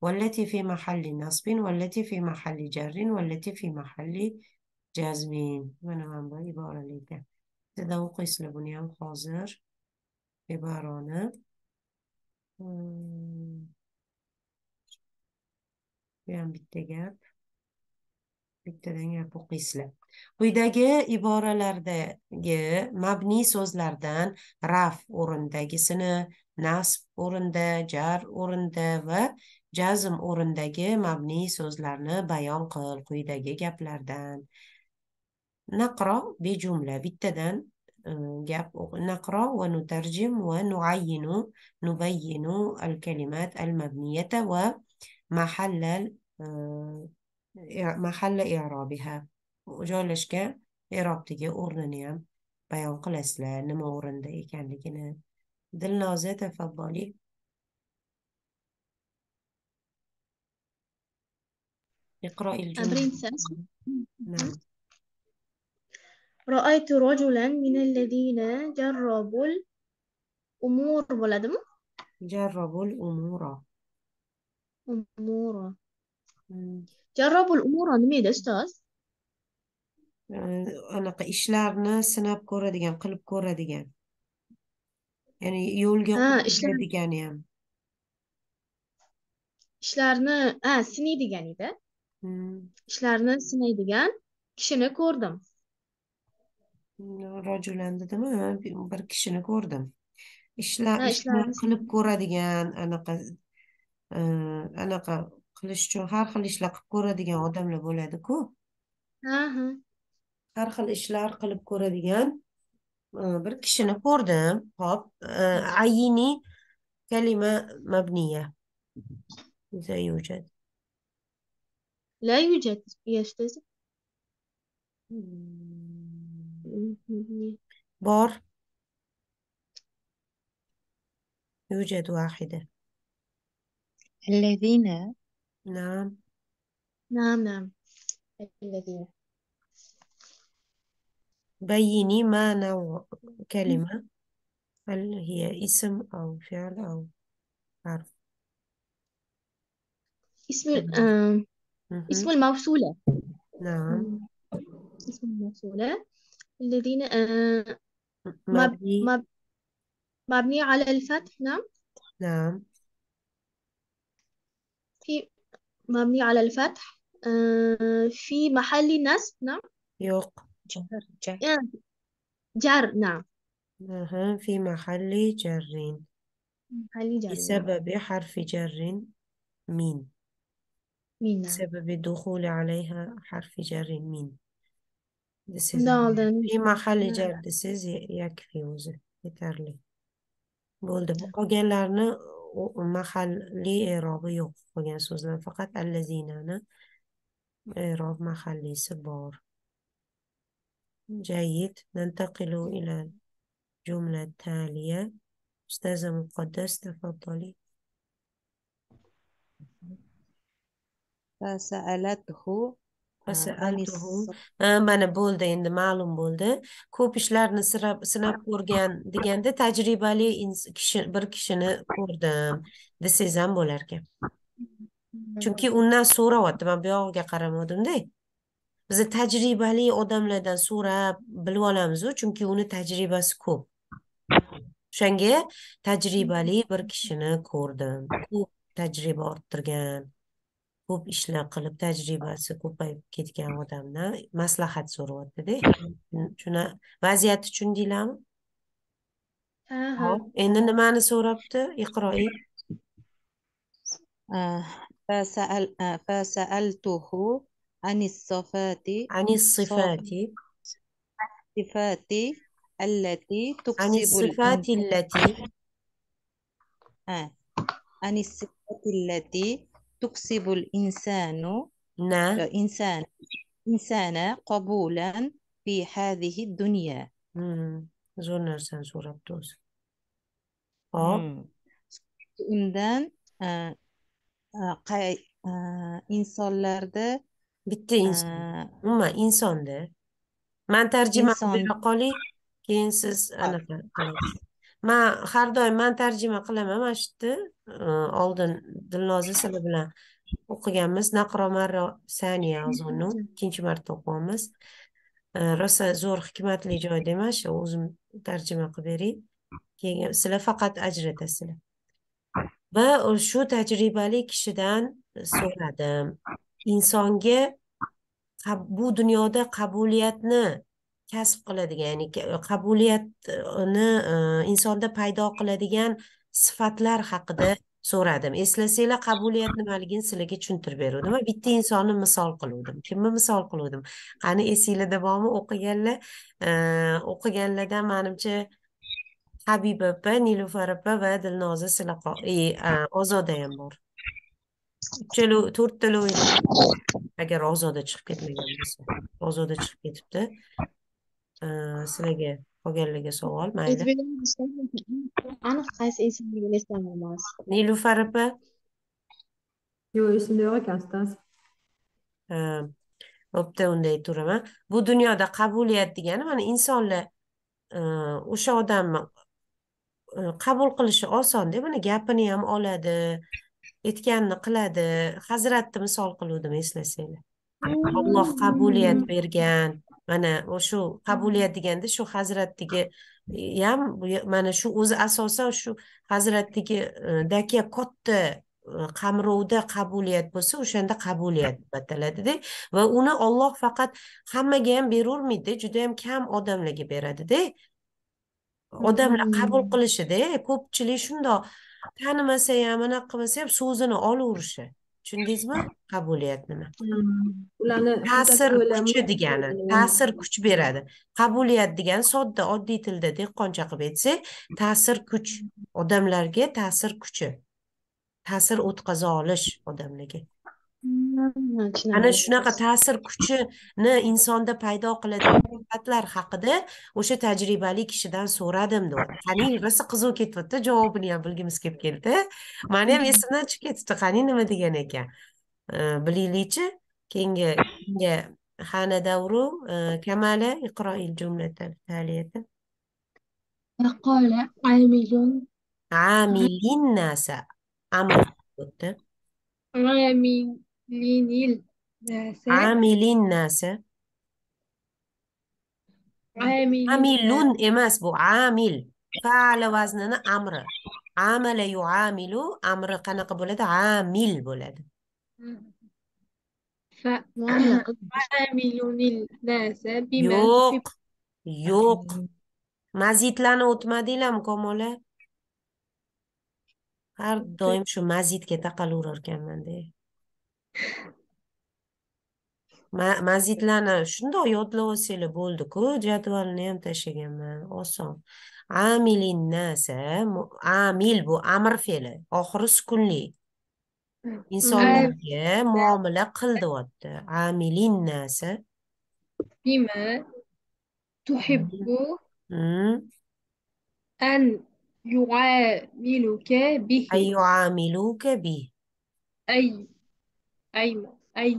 والتي في محل نصب والتي في محل جر والتي في محل جزم mana من bu iboralikda sizda o'qiysizlar buni ham hozir iborani bu ham bitta gap bittadan gap o'qiysizlar quyidagi iboralardagi mabni so'zlardan raf o'rindagisini nasb o'rinda jar o'rinda va jazm o'rindagi mabni so'zlarni bayon qil quyidagi gaplardan naqro bejumla bittadan e, gap naqro va nutarjim va nuayinu nubayyinu al kalimat al mabniyata va mahallal آه، محل إعرابها جولش كا إعراب تيجي أورنيام بيان قلس لا نما أورن ده كان لكن آه، دل نازته فضلي اقرأي الجملة نعم رأيت رجلا من الذين جربوا الأمور بلدم جربوا الأمور أمور jarrobul umuro nima edi ustoz ehm, anaqa ishlarni sinab ko'radigan qilib ko'radigan ya'ni yo'lga ishlar degani ham ishlarni a sinaydigan edi hmm. ishlarni sinaydigan kishini ko'rdim hmm, rojulan dedimi bir kishini ko'rdim ishlar ishlar qilib ko'radigan anaqa ehm, anaqa qilish uchun har xil ishlar qilib ko'radigan odamlar bo'ladi-ku. Har xil ishlar qilib ko'radigan e, bir kishini ko'rdim. Hop, e, ayini kalima mabniya. لا yujad لا يوجد يستاذ نعم نعم نعم الذين بيني ما نوع كلمة هل هي اسم أو فعل أو حرف اسم آه اسم الموصولة نعم اسم الموصولة الذين آه مبني مبني على الفتح نعم نعم في مبني على الفتح آه، في محل نصب نعم يوق جر جر آه، جر نعم أها في محل جر محل جر نعم. بسبب حرف جر مين مين نعم. بسبب دخول عليها حرف جر مين This is no, then... في محل جر this is يكفي yeterli. Bo'ldi. وما خل لي محلی يعني فقط الذين أنا faqat ما خل لي سبار جيد ننتقل إلى الجملة التالية أستاذة مقدس تفضلي فسألته mana bo'ldi endi ma'lum bo'ldi ko'p ishlarni sinab ko'rgan deganda tajribali kishi bir kishini ko'rdim desangiz ham ekan. chunki undan so'rayapti man buyog'iga qaramadimda biz tajribali odamlardan so'rab bilib olamizu chunki uni tajribasi ko'p o'shanga tajribali bir kishini ko'rdim ko'p tajriba orttirgan ko'p ishlar qilib tajribasi ko'payib ketgan odamdan maslahat so'rayaptida shuni vaziyat uchun deylami hop endi nimani so'rabdi iqroi fasaltuhu anis sifati anis sifati sifati allati tuksibul sifati allati عن الصفات التي تكسب الإنسان نا. إنسان إنسان قبولا في هذه الدنيا جونر سنسورة بتوز أمدان إنسان لرد بتي نعم. إنسان مما آه، آه، آه، إنسان ده ما ترجمة بالقولي كينسس أنا فهمت man har doim man tarjima qilaman mana shu yerda oldin dilnoza sili bilan o'qiganmiz naqromarro saniya ozunu ikkinchi marta o'qiyapmiz rosa zo'r hikmatli joyda emas shu o'zim tarjima qilib beray keyin sizlar faqat ajratasizlar va shu tajribali kishidan so'radim insonga bu dunyoda qabuliyatni kasb qiladigan ya'ni qabuliyatni e, insonda paydo qiladigan sifatlar haqida so'radim eslasanglar qabuliyat nimaligini sizlarga tushuntirib beruvdim va bitta insonni misol qiluvdim kimni misol qiluvdim qani esinglarda bormi o'qiganlar e, o'qiganlardan manimcha habiba opa nilufar opa va dilnoza sizlar e, ozoda ham bor uchalov to'rttalov agar ozoda chiqib ketmagan bo'lsa ozoda chiqib ketibdi sizlarga qolganlarga savol mayli aniq qaysi esmligini eslamayman nilufar opa yo'q esimda yo'q ekan ustoz bo'pti unday turaman bu dunyoda qabuliyat degani mana insonlar e, o'sha odamni e, qabul qilishi osonda mana gapini ham oladi aytganini qiladi hazratni misol qiluvdim eslasanglar mm. alloh qabuliyat bergan mana shu qabuliyat mm-hmm. deganda shu hazratdagi ham mana shu o'zi asosan shu hazratdagi e, daki katta e, qamrovda qabuliyat bo'lsa o'shanda qabuliyat deb ataladida va uni olloh faqat hammaga ham juda judayam kam odamlarga beradida odamlar qabul mm-hmm. qilishida e, ko'pchilik shundoq tanimasa ham anaqa qilmasa ham so'zini olaverishi tushundingizmi qabuliyat nima hmm, ularni ta'sir kuchi degani ta'sir kuch beradi qabuliyat degani sodda oddiy tilda dehqoncha qilib aytsak ta'sir kuch odamlarga ta'sir kuchi ta'sir o'tkaza olish odamlarga ana shunaqa ta'sir kuchini insonda paydo qiladigan sifatlar haqida o'sha tajribali kishidan so'radim qani rosa qiziq ketyapti javobini ham bilgimiz kelib keldi mani ham esimdan chiqib ketibdi qani nima degan ekan bilaylikchi keyingi keyingi hana davru e, kamala iqroil jumlata taliyata قال عامل عاملين Linil الناس عاملين ناس عاملين Amilun emas bu amil fa'l vaznini amri amala yuamilu amri qanaqa bo'ladi amil bo'ladi yo'q yo'q Mazidlarni o'tmadinglarmi komola har doim shu mazitga taqalaverarkanmanda mazidlarni shundoq yodlab olsanglar bo'ldiku jadvalni ham tashlaganman oson amilin nasa amil bu amr fe'li oxiri sukunli insonlarga muomala qil deyapti amilin nasa bima tuhibbu hmm. an yuamiluka bihi ay yuamiluka bihi ay ayma ay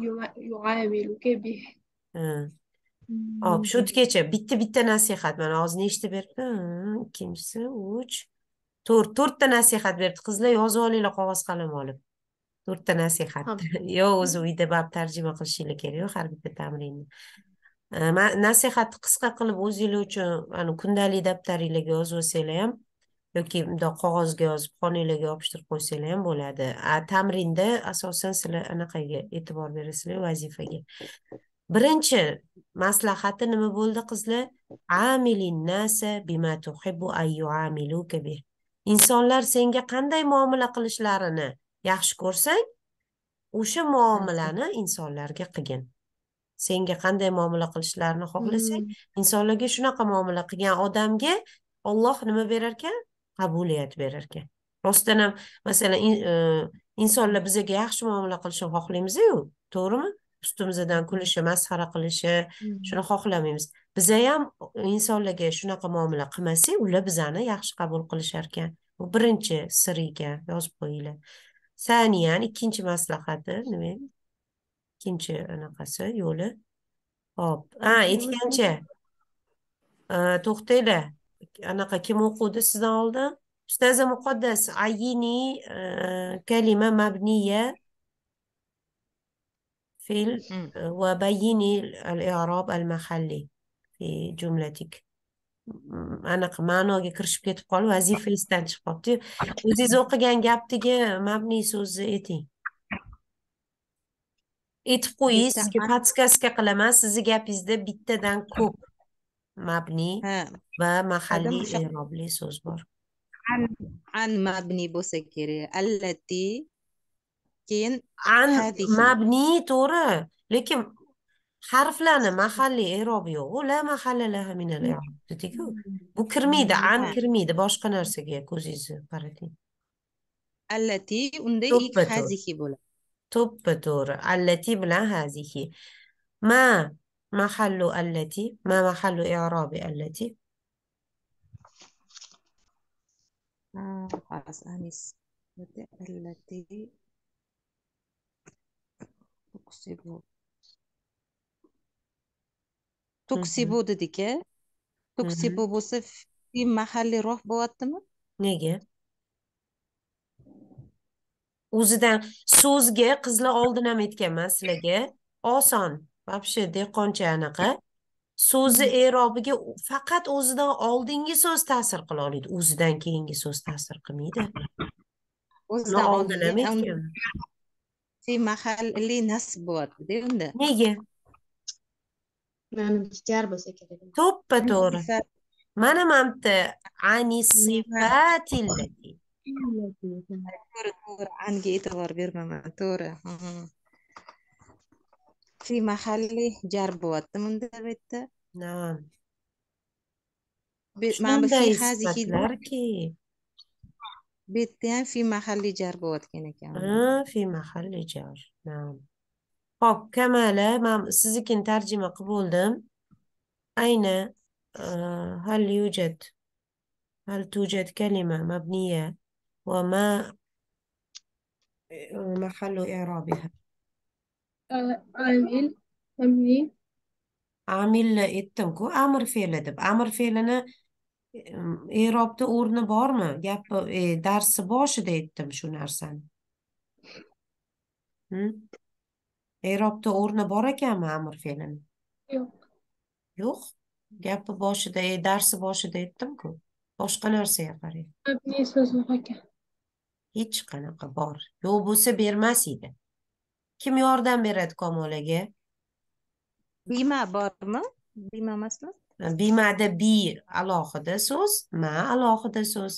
yuaviluka bih hop shungacha bitta bitta nasihat mana hozir nechta beribdi ikkinchisi uch to'rt to'rtta nasihat beribdi qizlar yozib olinglar qog'oz qalam olib to'rtta nasihat yo o'zi uyda borib tarjima qilishinglar kerakku har bitta tamrinni nasihatni qisqa qilib o'zinglar uchun kundalik daftaringlarga yozib olsanglar ham yoki bundoq qog'ozga yozib xonalarga yopishtirib qo'ysanglar ham bo'ladi tamrinda asosan sizlar anaqaga e'tibor berasizlar vazifaga birinchi maslahati nima bo'ldi qizlar amilin nasa bima tuhibbu ayyuamiluka bih insonlar senga qanday muomala qilishlarini yaxshi ko'rsang o'sha muomalani insonlarga qilgin senga qanday muomala qilishlarini xohlasang hmm. insonlarga shunaqa muomala qilgan odamga olloh nima berar ekan qabuliyat berar ekan ham masalan in, e, insonlar bizga yaxshi muomala qilishini xohlaymiz-ku, to'g'rimi ustimizdan kulishi masxara qilishi mm-hmm. shuni xohlamaymiz biza ham insonlarga shunaqa muomala qilmasak ular bizani yaxshi qabul qilishar ekan bu birinchi sir ekan yozib qo'yinglar saniyan ikkinchi maslahati nima ikkinchi anaqasi yo'li hop ha aytgancha e, to'xtanglar anaqa kim o'quvdi sizdan oldin ustaza muqaddas ayini e, kalima mabniya fil hmm. e, va bayini al i'rob al mahalli fi jumlatik anaqa ma'noga kirishib ketib qoldi vazifa esdan chiqib qoldi o'zingiz o'qigan gapdagi mabniy so'zni ayting aytib qo'ying sizga подсказка qilaman sizni gapingizda bittadan ko'p مبني ha va mahalliy Qadimgi shak- i'robli so'z bor. an an mabni bo'lsa kerak allati keyin An hadihi mabni to'g'ri, lekin harflarni mahalliy i'robi yo'q. u La mahalla laha minal i'rob dedik-ku. Bu kirmaydi, an ha kirmaydi, boshqa narsaga ko'zingizni qarating. allati unda ilk محل التي ما محل إعراب التي خلاص أنس التي تكسب تكسب ديك a تكسب bo'lsa fi mahalli roh bo'lyaptimi nega o'zidan so'zga qizlar oldinam aytganman sizlarga oson вообще dehqoncha anaqa so'zi e'robiga faqat o'zidan oldingi so'z ta'sir qila oladi o'zidan keyingi so'z ta'sir qilmaydi o'zidan oldin ham mahalliy nasb bo'ladida unda nega jar bo'lsa kerak to'ppa to'g'ri mana mana bitta anisifatil to'g'ri to'g'ri anga e'tibor bermaman to'g'ri في محل جرب دبيت نعم ما بسيخ هذه بيت يعني في محل جر بود كنا كمان آه في محل جار نعم hop كمالة ما سيزكين ترجمة دم أين آه هل يوجد هل توجد كلمة مبنية وما محل إعرابها amil amli amilni aytdim-ku amr fe'li deb amr fe'lini erobda o'rni bormi gapi e, darsi boshida aytdim shu narsani erobda o'rni bor ekanmi amr fe'lini yo'q yo'q gapi boshida e, darsi boshida aytdim-ku boshqa narsaga qarang mabni so'z yo'q ekan hech qanaqa bor yo'q bo'lsa bermas edi kim yordam beradi komolaga bima bormi bima emasmi bimada bi alohida so'z ma alohida so'z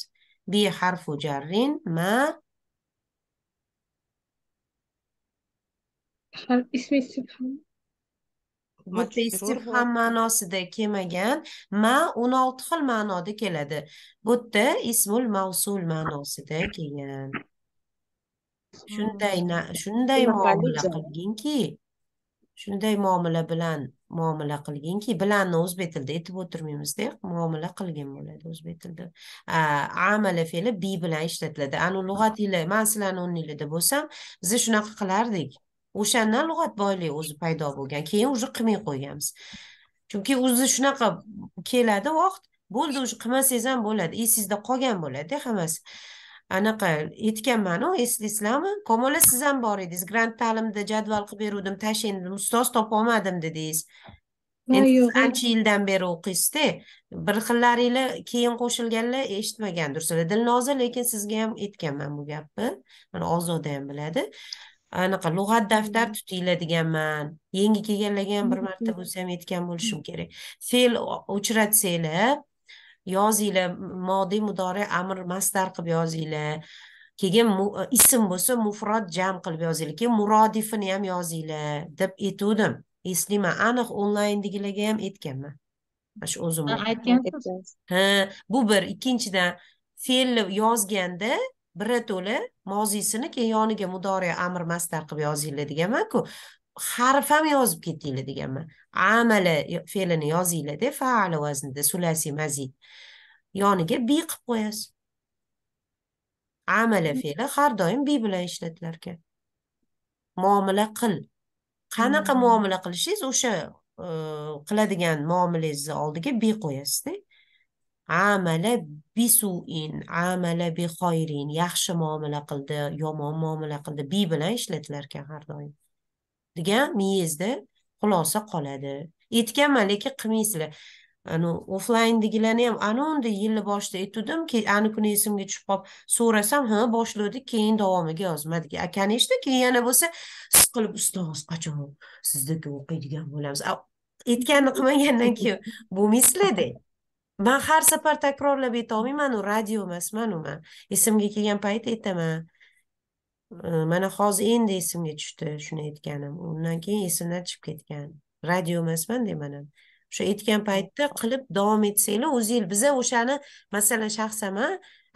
bi harfu jarrin ma istirham ma'nosida kelmagan ma o'n olti xil ma'noda keladi bu yerda ismul mavsul ma'nosida kelgan shunday hm. shunday muomala qilginki shunday muomala bilan muomala qilginki bilanni o'zbek tilida aytib o'tirmaymizda muomala qilgin bo'ladi o'zbek tilida amala fe'li bi bilan ishlatiladi anu lug'atinglar man sizlarni o'rninglarda bo'lsam biz shunaqa qilardik o'shandan lug'at boyligi o'zi paydo bo'lgan keyin уже qilmay qo'yganmiz chunki o'zi shunaqa keladi vaqt bo'ldi уже qilmasangiz ham bo'ladi esingizda qolgan bo'ladi hammasi anaqa aytganmanu eslaysizlarmi komola siz ham bor edingiz grant ta'limda jadval qilib beruvdim tashlandim ustoz topolmadim dedingiz qancha yildan beri o'qiysizda bir xillaringlar keyin qo'shilganlar eshitmagandirsizlar dilnoza lekin sizga ham aytganman bu gapni mana ozoda ham biladi anaqa lug'at daftar tutinglar deganman yangi kelganlarga ham bir marta bo'lsa ham aytgan bo'lishim kerak fe'l uchratsanglar yozinglar modiy mudori amr masdar qilib yozinglar keyin e, ism bo'lsa mufrod jam qilib yozinglar keyin murodifini ham yozinglar deb aytuvdim eslayman aniq onlayndagilarga ham aytganman mana shu o'zim ha bu bir ikkinchidan fe'lni yozganda birato'la moziysini keyin yoniga mudori amr masdar qilib yozinglar deganmanku harf ham yozib ketinglar deganman amali fe'lini yozinglarda faali vaznida sulasi mazid yoniga bi qilib qo'yasiz amali fe'li har doim bi bilan ishlatilar ekan muomala qil qanaqa muomala qilishingiz o'sha qiladigan muomalangizni oldiga bi qo'yasizda amala bisuin amala bi xoyrin yaxshi muomala qildi yomon muomala qildi bi bilan ishlatilar ekan har doim degan miyangizda xulosa qoladi aytganman lekin qilmaysizlar anu offlayndagilarni ham anondi yilni boshida keyin ani kuni esimga tushib qolib so'rasam ha boshladik keyin davomiga yozmadik akani eshitdi keyin yana bo'lsa siz qilib ustoz qachon sizniki o'qiydigan bo'lamiz aytganini qilmagandan keyin bo'lmaysizlarda man har safar takrorlab aytolmaymanu radio emasmanu man esimga kelgan payt aytaman mana hozir endi esimga tushdi shuni aytganim undan keyin esimdan chiqib ketgan radio deyman ham o'sha aytgan paytda qilib davom etsanglar o'zinglar biza o'shani masalan shaxsan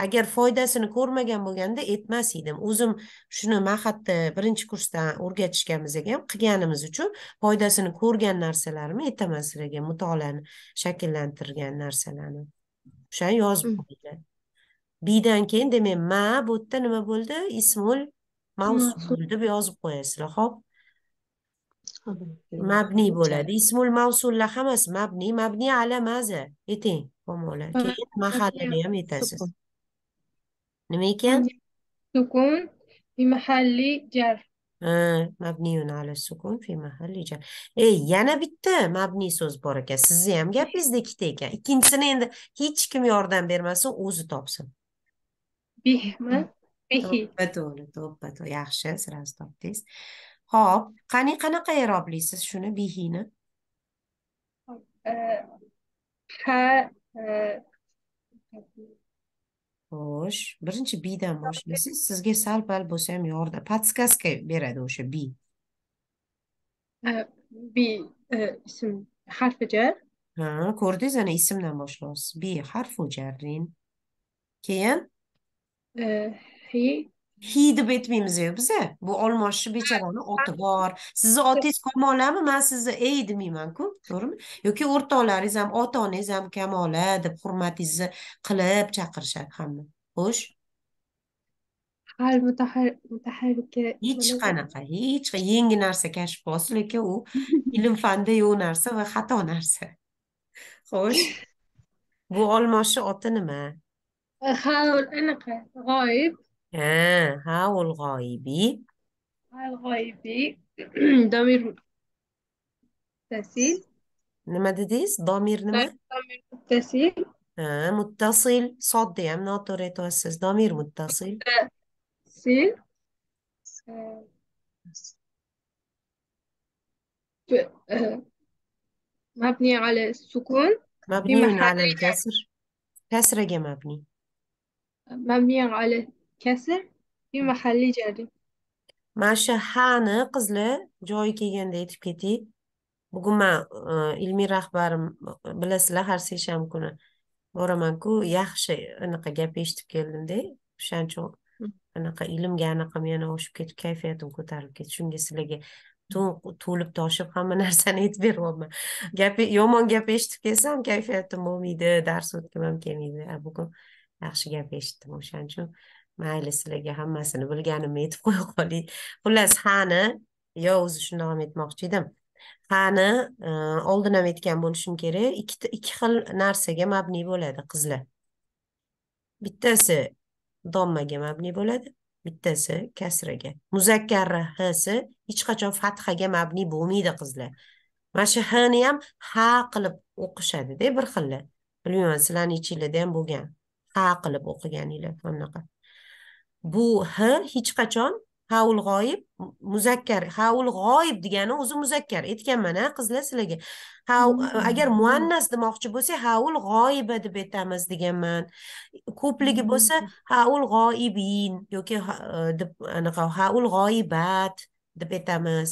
agar foydasini ko'rmagan bo'lganda etmas edim o'zim shuni mahatda birinchi kursdan o'rgatishganimizga ham qilganimiz uchun foydasini ko'rgan narsalarimni aytaman sizlarga mutolaani shakllantirgan narsalarni o'shani yozib hm. qo'ygan bidan keyin demak ma bu yerda nima bo'ldi ismul mavsul deb yozib qo'yasizlar ho'p mabniy bo'ladi ismul mavsullar hammasi mabniy mabniy ala maza ayting homola keyin mahallini ham aytasiz nima ekan sukun fi mahalli jar mabniyun ala sukun fi mahalli jar ey yana bitta mabniy so'z bor ekan sizni ham gapingizda ikkita ekan ikkinchisini endi hech kim yordam bermasin o'zi topsin bihmi to'ppa to'g'ri to'ppa yaxshi sraz topdingiz ho'p qani qanaqa yarob shuni bihini e, e, xo'sh birinchi bidan boshlaysiz sizga sal pal bo'lsa ham yordam подсказка beradi o'sha bi e, bi ism harfi ha ko'rdingiz ana ismdan boshlayapsiz bi harfu jarrin keyin he he deb aytmaymiz yo biza bu olmoshni bechorani oti bor sizni otingiz kamolami man sizni ey demayman-ku to'g'rimi yoki o'rtoqlaringiz ham ota onangiz ham kamola deb hurmatingizni qilib chaqirishadi hamma xo'sh hal hech qanaqa hech yangi narsa kashf bo'lsa lekin u ilm fanda yo'q narsa va xato narsa xo'sh bu olmoshni oti nima ha anaqa g'oyib ها اه، هاو الغايبي الغايبي ضمير متصل نما ديس ضمير نما طيب، ضمير متصل ها اه، متصل صد يا من اضطر يتوسس ضمير متصل متصل آه، مبني على السكون مبني على إيه؟ الكسر كسر جمبني مبني على kasr и mahalliy jarlik mana shu hani qizlar joyi kelganda aytib ketay bugun man ilmiy rahbarim bilasizlar har seshanba kuni boramanku yaxshi anaqa gap eshitib keldimda o'shaning uchun anaqa ilmga anaqa yana oshib ketib kayfiyatim ko'tarilib ketdi shunga sizlarga to'lib toshib hamma narsani aytib beryapman gap yomon gap eshitib kelsam kayfiyatim bo'lmaydi dars o'tgim ham kelmaydi bugun yaxshi gap eshitdim o'shaning uchun mayli sizlarga hammasini bilganimni aytib qo'ya qolay xullas hani yo o'zi shuni ham aytmoqchi edim hani oldin ham aytgan bo'lishim kerak ikkita ikki xil narsaga mabniy bo'ladi qizlar bittasi dommaga mabniy bo'ladi bittasi kasraga muzakkarni hsi hech qachon fathaga mabniy bo'lmaydi qizlar mana shu hni ham ha qilib o'qishadida bir xilla bilmayman sizlarni ichinglarda ham bo'lgan ha qilib o'qiganinglar bunaqa bu h hech qachon haul g'oyib muzakkar haul g'oyib degani o'zi muzakkar aytganman a qizlar sizlarga hmm. agar muannas demoqchi bo'lsak haul g'oyiba deb aytamiz deganman ko'pligi hmm. bo'lsa haul g'oibin yoki deb anaqa haul g'oyibat deb aytamiz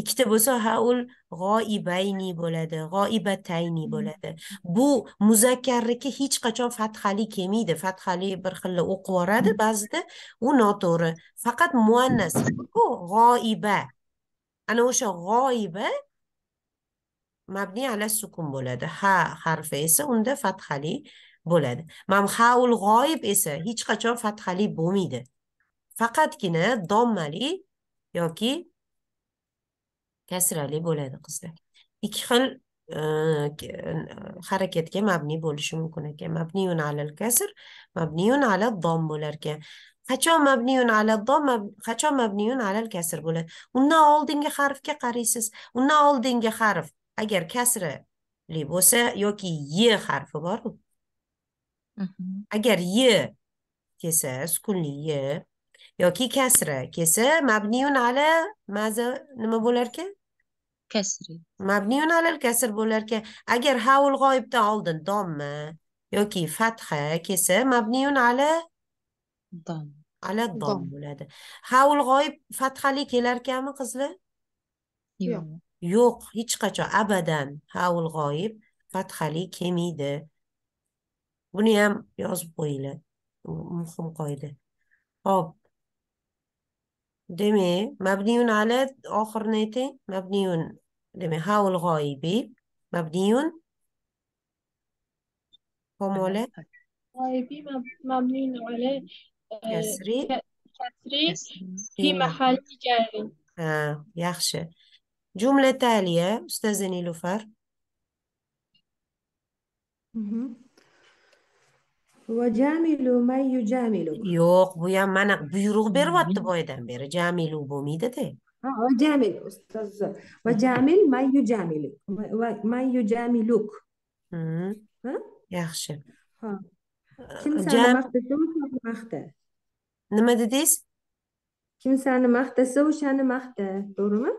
ikkita bo'lsa haul g'oibayni bo'ladi g'oibatayni hmm. bo'ladi bu muzakkarniki hech qachon fathali kelmaydi fathali bir xilla o'qib yuboradi hmm. ba'zida u noto'g'ri faqat muannas bu g'oiba ana o'sha g'oiba mabni ala sukun bo'ladi ha harfi esa unda fathali bo'ladi man haul g'oyib esa hech qachon fathali bo'lmaydi faqatgina dommali yoki ta'sirli bo'ladi qizda ikki xil e, harakatga mabni bo'lishi mumkin ekan mabniyun al kasr mabniyun ala dom bo'lar ekan qachon mabniyun ala dom qachon mabniyun al kasr bo'ladi undan oldingi harfga qaraysiz undan oldingi harf agar kasrali bo'lsa yoki y harfi boru agar y kelsa sukunli y yoki kasra kelsa mabniyun ala maza nima bo'lar ekan kasri mabniyun alal kasr bo'lar ekan agar haul g'oyibdan oldin domma yoki fatha kelsa mabniyun ala dom ala dom bo'ladi haul g'oyib fathali kelarkanmi qizlar yo'q yo'q hech qachon abadan haul g'oyib fathali kelmaydi buni ham yozib qo'yinglar muhim qoida hop دمي مبني على آخر نيتي مبني دمي هاو الغايبي مبني كمولة غايبي مبني على كسري كسري في محل جاري آه يخشى جملة تالية أستاذة نيلوفر Va jamilu may yujamilu. Yo'q, bu ham mana buyruq beryapti boyadan beri. Jamilu bo'lmaydi-da. Ha, va jamil ustoz. Va jamil may yujamilu. Va may yujamiluk. Ha? Yaxshi. Ha. Kimsani maqtasa o'shani maqta. Nima dedingiz? Kimsani maqtasa o'shani maqta, to'g'rimi?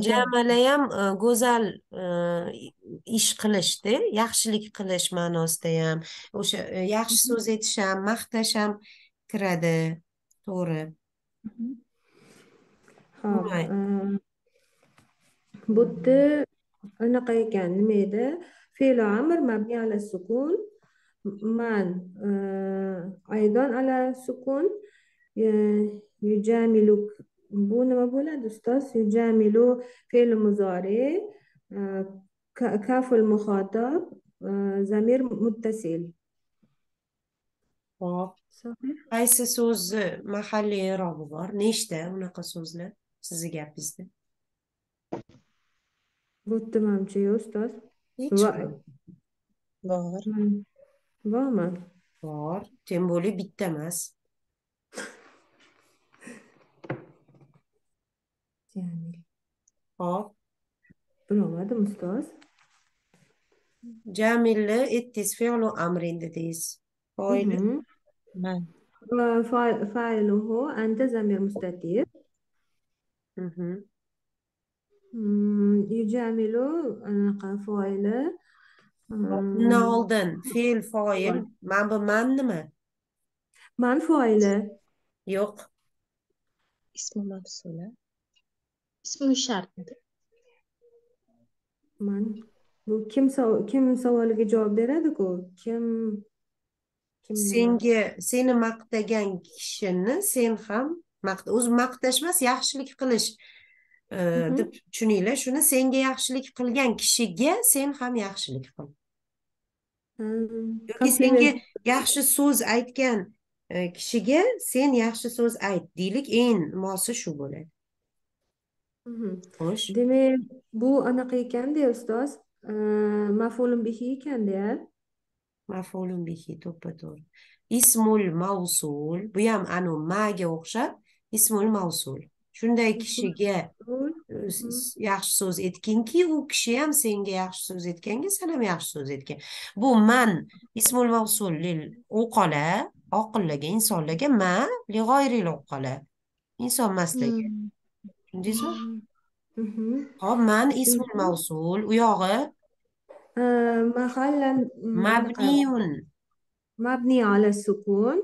jamalayam go'zal e, e, ish qilishda yaxshilik qilish ma'nosida ham o'sha e, yaxshi mhm. so'z aytish ham maqtash ham kiradi to'g'ri ho'p mhm. bu yerda anaqa ekan nima edi fe'l amr mabni ala sukun man aydon ala sukun yujamiluk bu nima bo'ladi ustoz yujamilu fe'l muzori e, kaful muhotob e, zamir muttasil hop qaysi so'zni mahalliy irobi bor nechta unaqa so'zlar sizni gapingizda bo'tdi manimcha yo'q ustoz bor bormi bor teng bitta emas Jamil. Hop. Bilmadim ustoz. Jamilni ittis fe'lu amrin dedingiz. Foili. Hmm. Fa'iluhu anta zamir mustatir. Yujamilu anaqa foili. Bundan oldin fe'l fa'il. Man bu man nima? Man foili. Yo'q. Ismi mavsula. smooshar man bu kim kim savoliga javob beradi-ku kim senga seni maqtagan kishini sen ham maqta o'zi maqtash emas yaxshilik qilish e, deb tushuninglar shuni senga yaxshilik qilgan kishiga sen ham yaxshilik qil yoki senga yaxshi so'z aytgan e, kishiga sen yaxshi so'z ayt deylik eng mosi shu bo'ladi Xo'sh. Demak, bu anaqa ekanda ustoz, э, maf'ulun bihi ekanda. Maf'ulun bihi, to'ppa to'g'ri. Ismul mavsul, bu ham anu maga o'xshab ismul mavsul. Shunday kishiga mhm. yaxshi so'z etginki, u kishi ham senga yaxshi so'z aytganga sen ham yaxshi so'z etgan. Bu man ismul mavsul lil uqala, oqillarga, insonlarga ma li g'oyril uqala. Inson masligi. Hmm. tushundingizmi hop mhm. man ismul mavsul uyog'i mahallan mabniun mabni ala sukun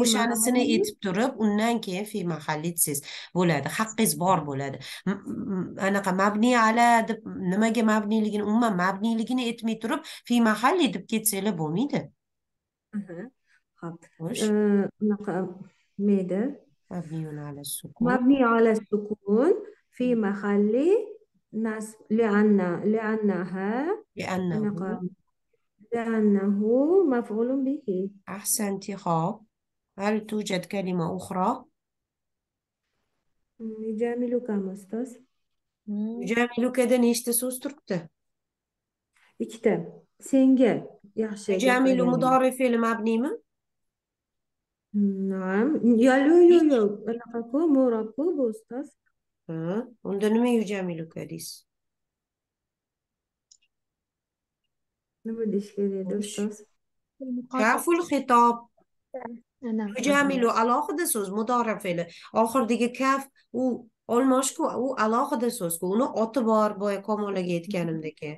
o'shanisini aytib turib undan keyin fi mahalli desiz bo'ladi haqqingiz bor bo'ladi anaqa mabni ala deb nimaga mabniyligini umuman mabniyligini aytmay turib fi mahalli deb ketsanglar bo'lmaydi hop mhm. unaqa bo'lmaydi مبني على السكون مبني على السكون في محل نصب لأن لأنها لأنه نقرأ لأنه مفعول به أحسنت خاء هل توجد كلمة أخرى؟ يجاملك مستس يجاملك ده نيشte söz Türk'te İkide. Senge. Yaşa. Camilu mudari fiili mebni mi? Naam. Yallo yallo. Anaqaku mo'raku bu ustoz. Ha, unda nimayu jamil uka Nima deyish kerak edi ustoz? Kaful xitob. Jamilu alohida so'z mudorif fe'li. Oxirdagi kaf u olmoshku u alohida so'zku. Uni oti bor boya Komolaga aytganimdagi.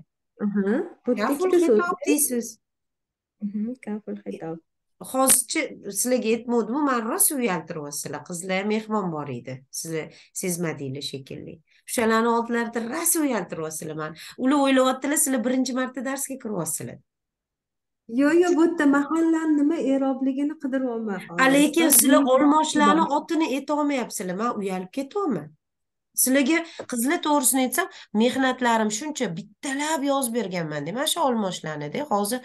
Kaful xitob deysiz. qaful xitob. hozircha sizlarga aytmovdimu mani rosa uyaltiryapsizlar qizlar mehmon bor edi sizlar sezmadinglar shekilli o'shalarni oldilarida rosa uyaltiryapsizlar mani ular o'ylayaptilar sizlar birinchi marta darsga kiryapsizlar yo'q yo'q bu yerda mahallam nima erobligini qidiryapman lekin sizlar olmoshlarni otini aytolmayapsizlar man uyalib ketyapman sizlarga qizlar to'g'risini aytsam mehnatlarim shuncha bittalab yozib berganman mana shu olmoshlarnida hozir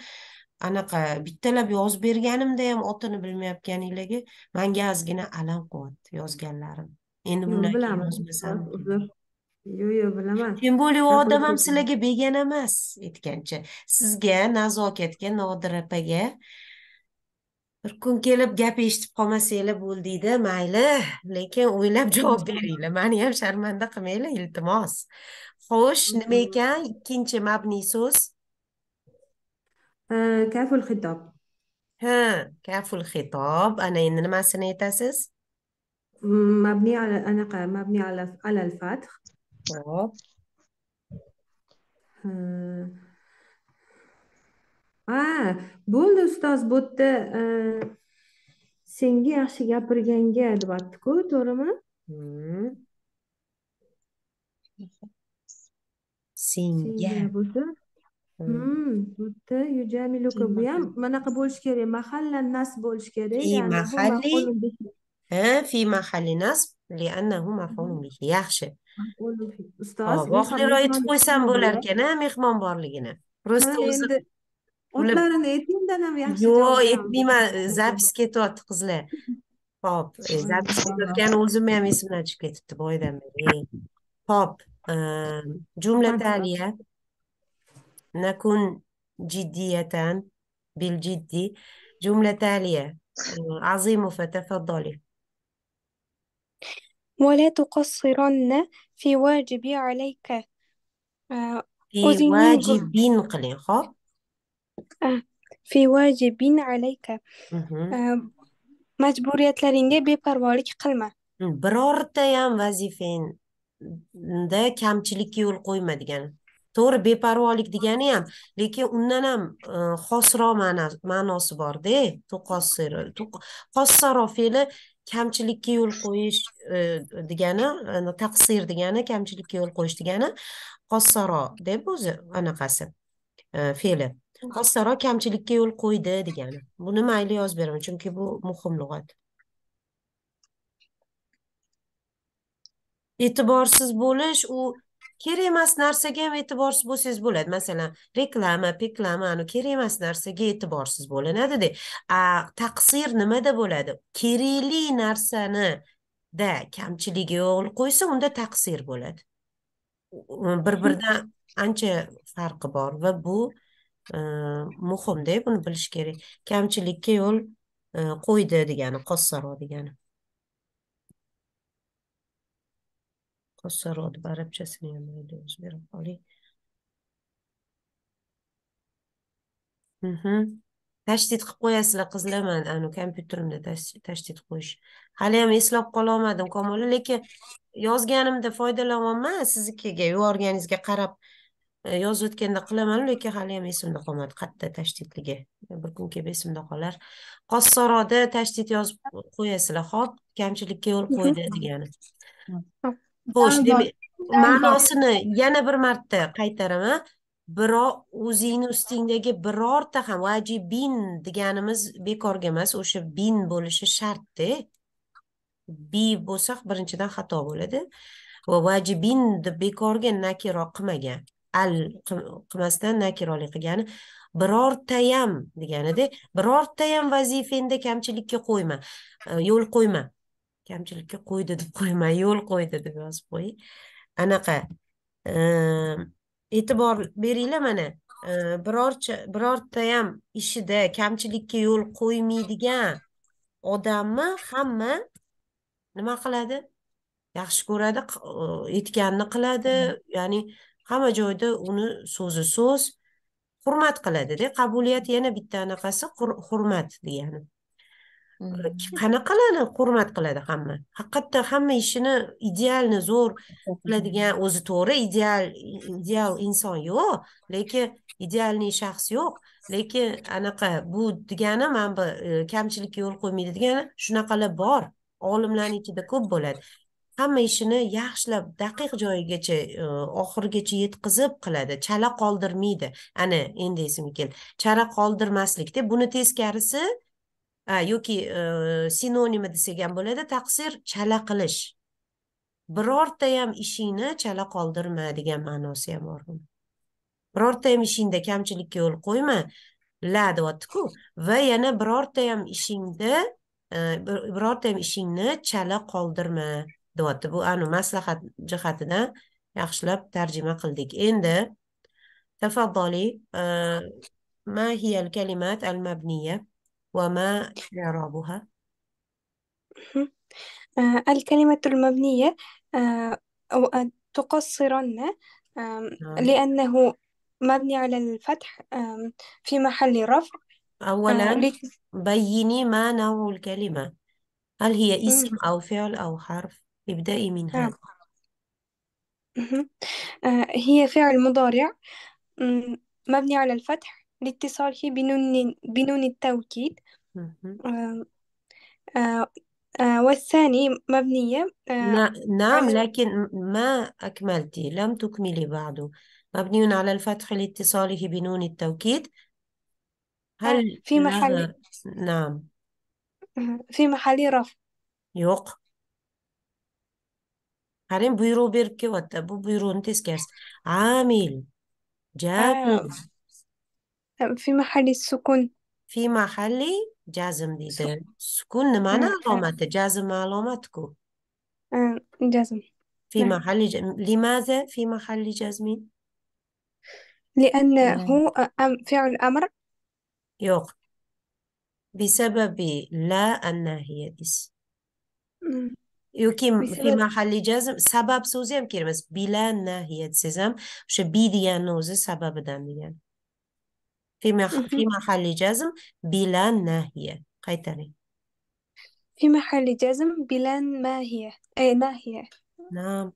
anaqa bittalab yozib berganimda ham otini bilmayotganinglarga manga ozgina alam qilyapti yozganlarim endi bundan keyin yozmasam yo'q yo'q bilaman tем более u odam ham sizlarga begona emas aytgancha sizga nazokatga nodir opaga bir kun kelib gap eshitib qolmasanglar bo'ldida mayli lekin o'ylab javob beringlar mani ham sharmanda qilmanglar iltimos xo'sh nima ekan ikkinchi mabniy so'z آه كاف الخطاب ها كاف الخطاب أنا إننا مع السنة تاسس مبني على انا مبني على على الفتح آه. آه. استاذ bo'ldi ustoz bu yerda senga yaxshi gapirganga deyaptiku to'g'rimi xuddi hmm, yujamiluka bu ham manaqa bo'lishi kerak mahalla nas bo'lishi kerak fi mahalli fi mahalli nasb liannahu maf'ulun bihi yaxshi ustoz voqliroq aytib qo'ysam bo'lar ekan a mehmon borligini просто o'zi otlarini aytingdan ham yaxshi yo'q aytmayman zapis ketyapti qizlar hop e, zapis ketayotgani o'zimni ham esimdan chiqib ketibdi boyadan beri hop ehm, jumla taliya نكن جديتان بالجد جملة تالية عظيم فتفضلي ولا تقصرن في واجبي عليك في واجب قلي خب في واجب عليك majburiyatlaringga beparvolik qilma birortayam vazifangda kamchilikka yo'l qo'yma degan to'g'ri beparvolik degani ham lekin undan ham e, xosroq ma'nosi borda e, qossaro fe'li kamchilikka yo'l qo'yish e, degani taqsir degani kamchilikka yo'l qo'yish degani qossaro deb o'zi anaqasi fe'li qossaro kamchilikka yo'l qo'ydi degani buni mayli yozib beraman chunki bu muhim lug'at e'tiborsiz bo'lish u kerak emas narsaga ham e'tiborsiz bo'lsangiz bo'ladi masalan reklama peklama kerak emas narsaga e'tiborsiz bo'linadida taqsir nimada bo'ladi kerakli narsani kamchiligi yo'l qo'ysa unda taqsir bo'ladi bir biridan ancha farqi bor va bu e, muhimda buni bilish kerak kamchilikka yo'l e, qo'ydi degani qossaro degani Kosorod baribchasini ham mayli o'zberib oling tashdid qilib qo'yasizlar qizlar man anavi kompyuterimda tashdid qo'yish hali ham eslab qololmadim komola lekin yozganimda foydalanyapman siznikiga yuborganingizga qarab yozib qilaman lekin hali ham esimda qolmadi qayerda tashdidligi bir kun kelib esimda qolar qossaroda tashdid yozib qo'yasizlar hop kamchilikka yo'l qo'ydi degani xo'sh demak ma'nosini yana bir marta qaytaraman biror o'zingni ustingdagi birorta ham bin deganimiz bekorga emas o'sha bin bo'lishi shartda bi bo'lsa birinchidan xato bo'ladi va vajibin deb bekorga nakiro qilmagan al qilmasdan nakirolik qilgani birortayam deganidek birortayam vazifangda kamchilikka qo'yma yo'l qo'yma kamchilikka qo'ydi deb qo'yma yo'l qo'ydi deb yozib qo'ying anaqa e'tibor beringlar mana birorcha ham ishida kamchilikka yo'l qo'ymaydigan odamni hamma nima qiladi yaxshi ko'radi aytganini qiladi mm-hmm. ya'ni hamma joyda uni so'zi so'z hurmat qiladida qabuliyat yana bitta anaqasi hurmat degani qanaqalarni hurmat qiladi hamma haqiqatda hamma ishini idealni zo'r qiladigan o'zi to'g'ri ideal ideal inson yo'q lekin idealniy shaxs yo'q lekin anaqa bu degani mana bu e, kamchilikka yo'l qo'ymaydi degani shunaqalar bor olimlarni ichida ko'p bo'ladi hamma ishini yaxshilab daqiq joyigacha e, oxirigacha yetkazib qiladi chala qoldirmaydi ana endi esimga keldi chala qoldirmaslikda buni teskarisi a yoki e, sinonimi desak ham bo'ladi taqsir chala qilish birorta ham ishingni chala qoldirma degan ma'nosi ham bor buni birorta ham ishingda kamchilikka yo'l qo'yma la deyaptiku va yana birorta ham ishingda e, birorta ham ishingni chala qoldirma deyapti bu anu maslahat jihatidan yaxshilab tarjima qildik endi tafaddoli e, ma hiya al kalimat al mabniya وما إعرابها آه، الكلمة المبنية آه، أو آه، تقصرن نعم. لأنه مبني على الفتح في محل رفع آه، أولا بيني ما نوع الكلمة هل هي اسم أو فعل أو حرف ابدأي من هذا نعم. آه، هي فعل مضارع مبني على الفتح لاتصاله بنون, بنون التوكيد آه، آه، آه، والثاني مبنية نعم لكن ما أكملتي لم تكملي بعده مبني على الفتح لاتصاله بنون التوكيد هل في محل نعم في محل رفع يوق هرين بيرو بيركي واتبو بيرون تسكس عامل عامل في محل السكون في محل جازم دي سكون, سكون معنا علامات جازم علامتكو آه، جازم في نعم. محل ج... لماذا في محل هو لأنه فعل أمر يوق بسبب لا الناهية إس yoki mahalliy jazm sabab so'zi ham kerak emas كيرمس بلا hiyat sezam o'sha bi deganni o'zi في مح- في محل جزم بلا ناهية قيتني في محل جزم بلا ما هي أي ناهية نعم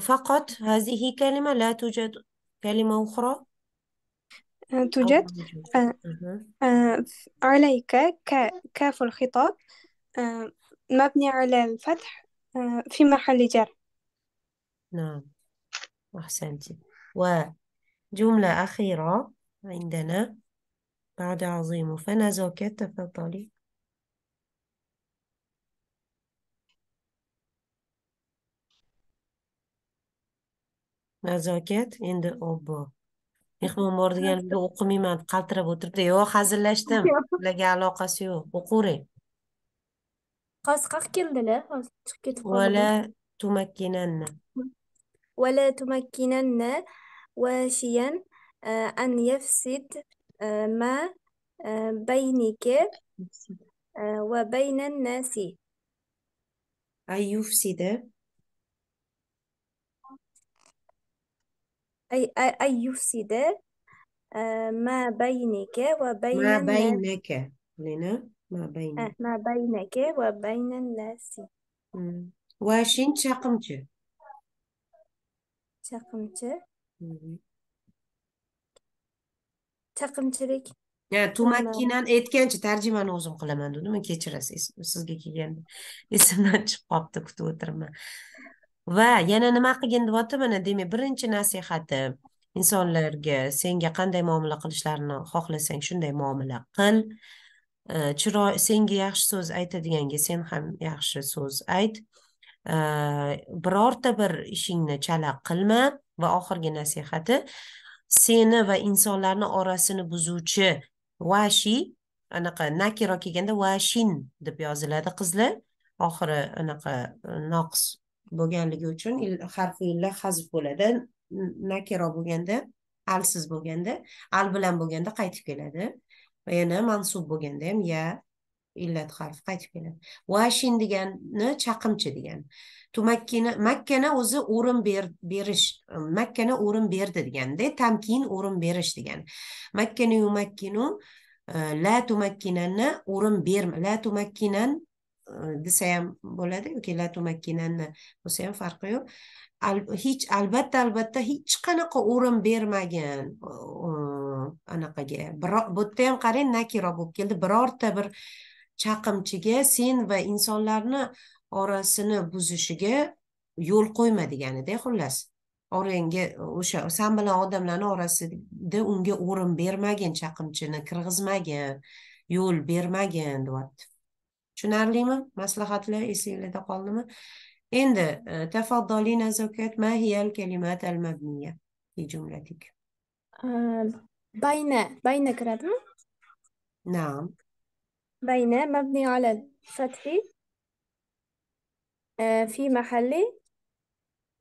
فقط هذه كلمة لا توجد كلمة أخرى أه، توجد آه، آه، عليك ك... كاف الخطاب آه، مبني على الفتح آه، في محل جر نعم أحسنت وجملة أخيرة عندنا بعد عظيم فأنا زوكيت تفضلي nazokat endi obbo mehmon bordiganimda o'qimayman deb qaltirab o'tiribdi yo'q hazillashdim ularga aloqasi yo'q o'qivering qosqoq keldilar hozir chiqib ketib qoldi vala tumakkinanna vala tumakkinanna va shiyan آه، أن يفسد آه، آه، ما بينك وبين الناس أي يفسد أي أي يفسد ما بينك وبين ما بينك لنا ما بينك ما بينك وبين الناس وشين شاقمتي شاقمتي chaqimchilik ya tumakkinan aytgancha tarjimani o'zim qilaman dedim kechirasiz sizga kelganda esimdan chiqib qolibdi kutib o'tiribman va yana nima qilgin deyapti mana demak birinchi nasihatim insonlarga senga qanday muomala qilishlarini xohlasang shunday muomala qil chiroy senga yaxshi so'z aytadiganga sen ham yaxshi so'z ayt birorta bir ishingni chala qilma va oxirgi nasihati seni va insonlarni orasini buzuvchi vashi anaqa nakiro kelganda vashin deb yoziladi qizlar oxiri anaqa noqis bo'lganligi uchun harfi illa hazf bo'ladi nakiro bo'lganda alsiz bo'lganda al bilan bo'lganda qaytib keladi va yana mansub bo'lganda ham ya illat harfi qaytib keladi vashin degani chaqimchi degani tumakkina makkana o'zi o'rin ber berish makkana o'rin berdi deganda tamkin o'rin berish degani makkana yumakkinu e, la tumakkinanni o'rin berma la tumakkinan e, desa ham bo'ladi yoki la tumakkinanni bo'lsa ham farqi yo'q hech albatta albatta hech qanaqa o'rin bermagin anaqaga bu yerda ham qarang nakiro bo'lib keldi birorta bir chaqimchiga sen va insonlarni orasini buzishiga yo'l qo'yma deganida xullas orangga o'sha san bilan odamlarni orasida unga o'rin bermagin chaqimchini kirgizmagin yo'l bermagin deyapti tushunarlimi maslahatlar esinglarda qoldimi endi e, tafaddolina nazokat ma hiyal kalimat al mabniya fi jumlatik bayna bayna kiradimi naam bayna mabni ala fathi آه في محلي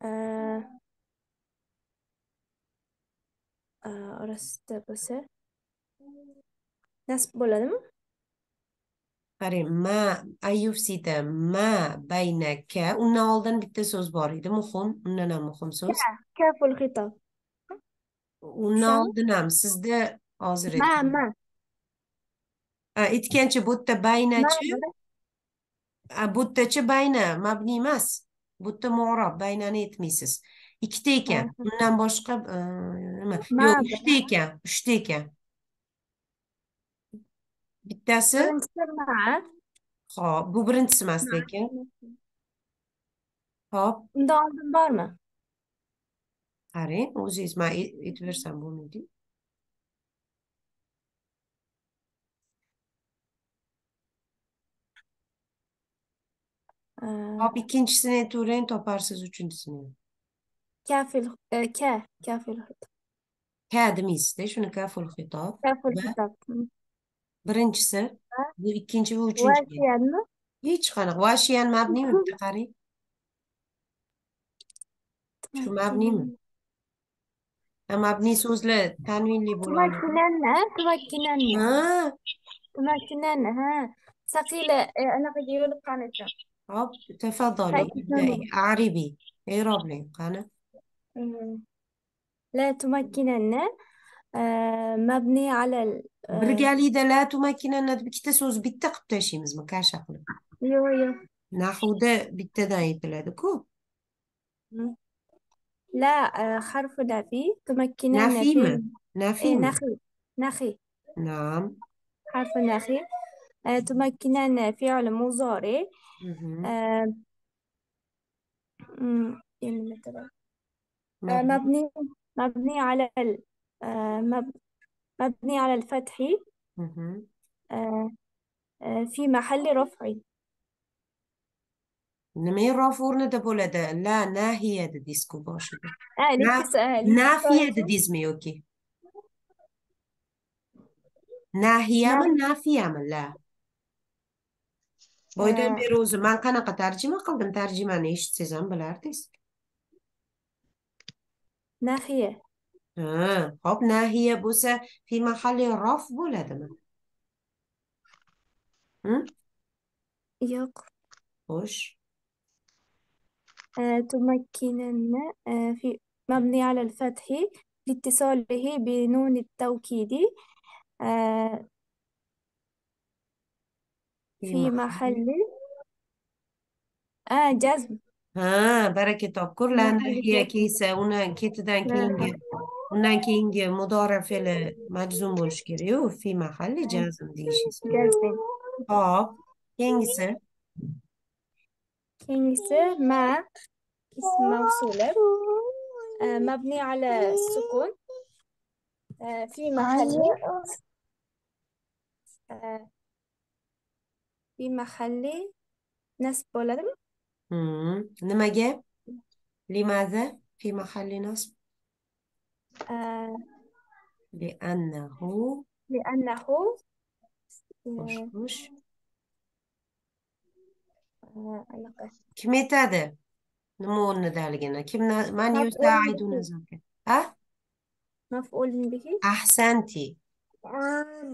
آه Ee, orası da burası. Nasip bo'ladi qarang ma ayufsida ma bayna ka undan oldin bitta so'z bor edi muhim undan ham muhim so'z kaful xitob undan oldin ham sizda hozir ma ma aytgancha bu yerda baynachi buttachi bayna mabni emas butta murob baynani aytmaysiz ikkita ekan undan boshqa e, nima yo'q uchta ekan uchta ekan bittasi ho'p bu birinchisi emas lekin ho'p undan oldin bormi qarang o'zingiz man aytib bersam bo'lmaydiku Hop ikkinchisini turen toparsiz uchinchisini. Kafil e, ka kafil ka de shuni kafil xitob. Kafil xitob. Birinchisi, bu ikkinchi va uchinchi. Vashiyanmi? Hech qanaqa vashiyan mabnimi bitta qarang. Shu mabnimi? mabni so'zlar tanvinli bo'ladi. Tumakkinanna, tumakkinanna. Ha. Tumakkinanna, ha. Saqila anaqaga yo'liqqani uchun. عب تفضلي طيب، ابدأي أعربي اعرب إيه لي قناة لا تمكنن آه، مبني على ال... آه، ده لا تمكننا بكتا سوز بالتقبتشي مزما كاش أقول يو أيوة، يو أيوة. نحو ده بالتدايت لا دكو لا آه، حرف نفي تمكنن نفي في نفيمة نخي نخي نعم حرف نخي تمكنان فعل مضارع مبني مبني على آه، مبني على الفتح آه، آه، في محل رفع نمي رافور ندا بولدا لا ناهية دا ديسكو باشا نافية دا ديزمي اوكي ناهية من نافية من لا Boydan beri o'zi man qanaqa tarjima qildim tarjimani eshitsangiz ham bilardingiz nahiya ha hop nahiya bo'lsa fi mahalli rof bo'ladimi yo'q xo'sh تمكنن في مبني على الفتح لاتصاله بنون التوكيد في في محل آه جزم Ha, bereket top. Ko'riladi hiya kelsa, undan ketidan keyingi, undan keyingi mudora fe'li majzum bo'lishi kerak-ku. Fi mahalli jazm deyishingiz kerak. Hop, keyingisi. Keyingisi ma ism mavsuli mabni ala sukun fi mahalli mahalliy nasb bo'ladimi mm, nimaga limaza fi mahalliy nasb liannahu ah. liannahu xo'sh xo'sh ah, kim aytadi nima o'rnidaligini kim man yustaidu nazarga a maf'ulin bihi ahsanti ah.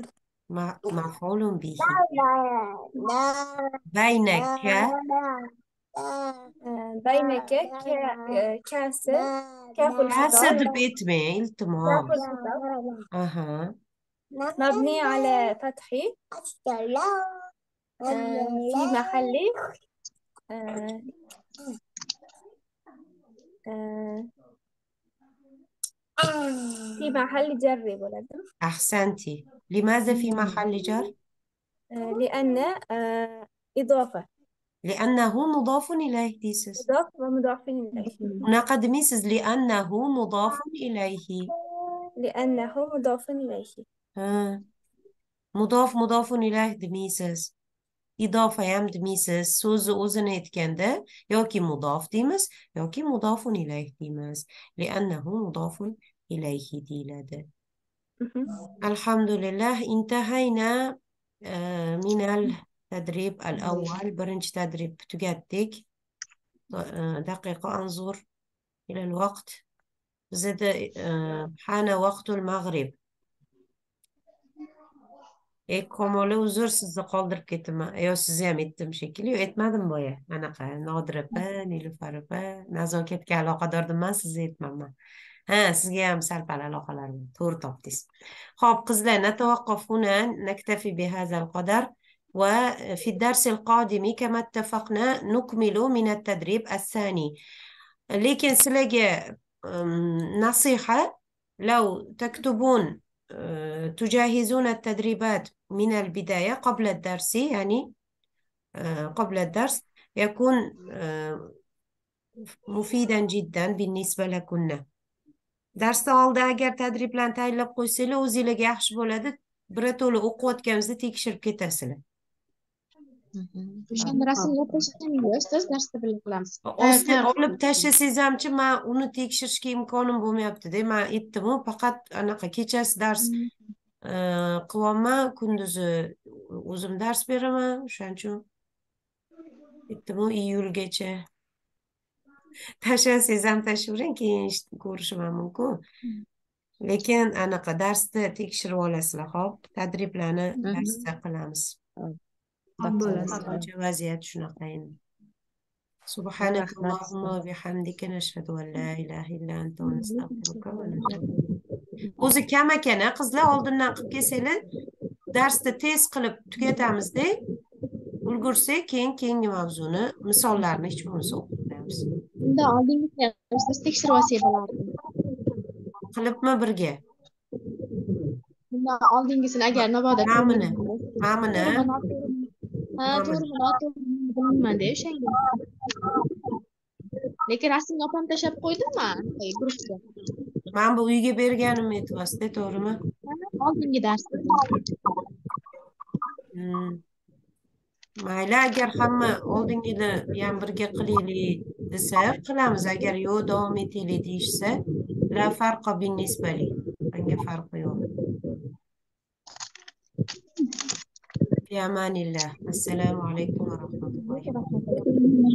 مفعول به بينك بينك كاسد كاسد بيت ميل تمام اها مبني على فتحي في محلي في محل آه، آه. آه. جري ولد أحسنتي لماذا في محل جر؟ آه، لأن آه، إضافة لأنه مضاف إليه ديسس مضاف ومضاف إليه نقد ميسس لأنه مضاف إليه لأنه مضاف إليه آه. مضاف مضاف إليه ديسس إضافة يام ديسس سوز أوزن إتكندا يوكي مضاف ديمس يوكي مضاف إليه ديمس لأنه مضاف إليه ديلادت الحمد لله انتهينا من التدريب الأول برنج تدريب تقدك دقيقة أنظر إلى الوقت زد حان وقت المغرب ko'mola uzr sizni qoldirib ketibman yo sizni ham aytdim shekilli yo aytmadim boya anaqa nodira opa nilufar opa nazokat aloqadordim man sizni aytmabman ها sizga على لغة aloqalarni تور topdingiz خب قزلا نتوقف هنا نكتفي بهذا القدر وفي الدرس القادم كما اتفقنا نكمل من التدريب الثاني لكن سلقة نصيحة لو تكتبون تجهزون التدريبات من البداية قبل الدرس يعني قبل الدرس يكون مفيدا جدا بالنسبة لكنا darsni oldi agar tadriblarni tayyorlab qo'ysanglar o'zinglarga yaxshi bo'ladi birato'la o'qiyotganimizda tekshirib ketasizlar o'shani rasmga tashlamaydi ustoz darsda bilib qilamiz ostiga olib tashlasangiz hamchi man uni tekshirishga imkonim bo'lmayaptida man aytdimu faqat anaqa kechasi dars hmm. e, qilyapman kunduzi o'zim dars beraman o'shaning uchun aytdimu iyulgacha tashlab sezam tashlavering keyin eshitib ko'rishim ham mumkin hmm. lekin anaqa darsda tekshirib olasizlar hop tadriblarni darsda qilamiz vaziyat shunaqa endi سبحانك اللهم وبحمدك نشهد أن لا إله إلا أنت ونستغفرك o'zi kam ekan qizlar oldindan qilib kelsanglar darsni tez qilib tugatamizda ulgursak keyin keyingi mavzuni misollarni hech bo'lmasa o'qib qo'yamiz unda oldingizda siz tekshirib olsangiz bo'lardi qilibmi birga unda oldingisini agar mabodo namini namini ha to'g'rimi noto'g'rimi bilmaymanda o'shanga lekin rasmni opam tashlab qo'ydimi man guruhga man bu uyga berganimni aytyapsizda to'g'rimi oldingi darsda hmm. mayli agar hamma oldingini ham birga qilaylik دسر قلمز اگر یو دومی تیلی دیش سه لا فرق بالنسبة لي عندي فرق يوم في الله السلام عليكم ورحمة الله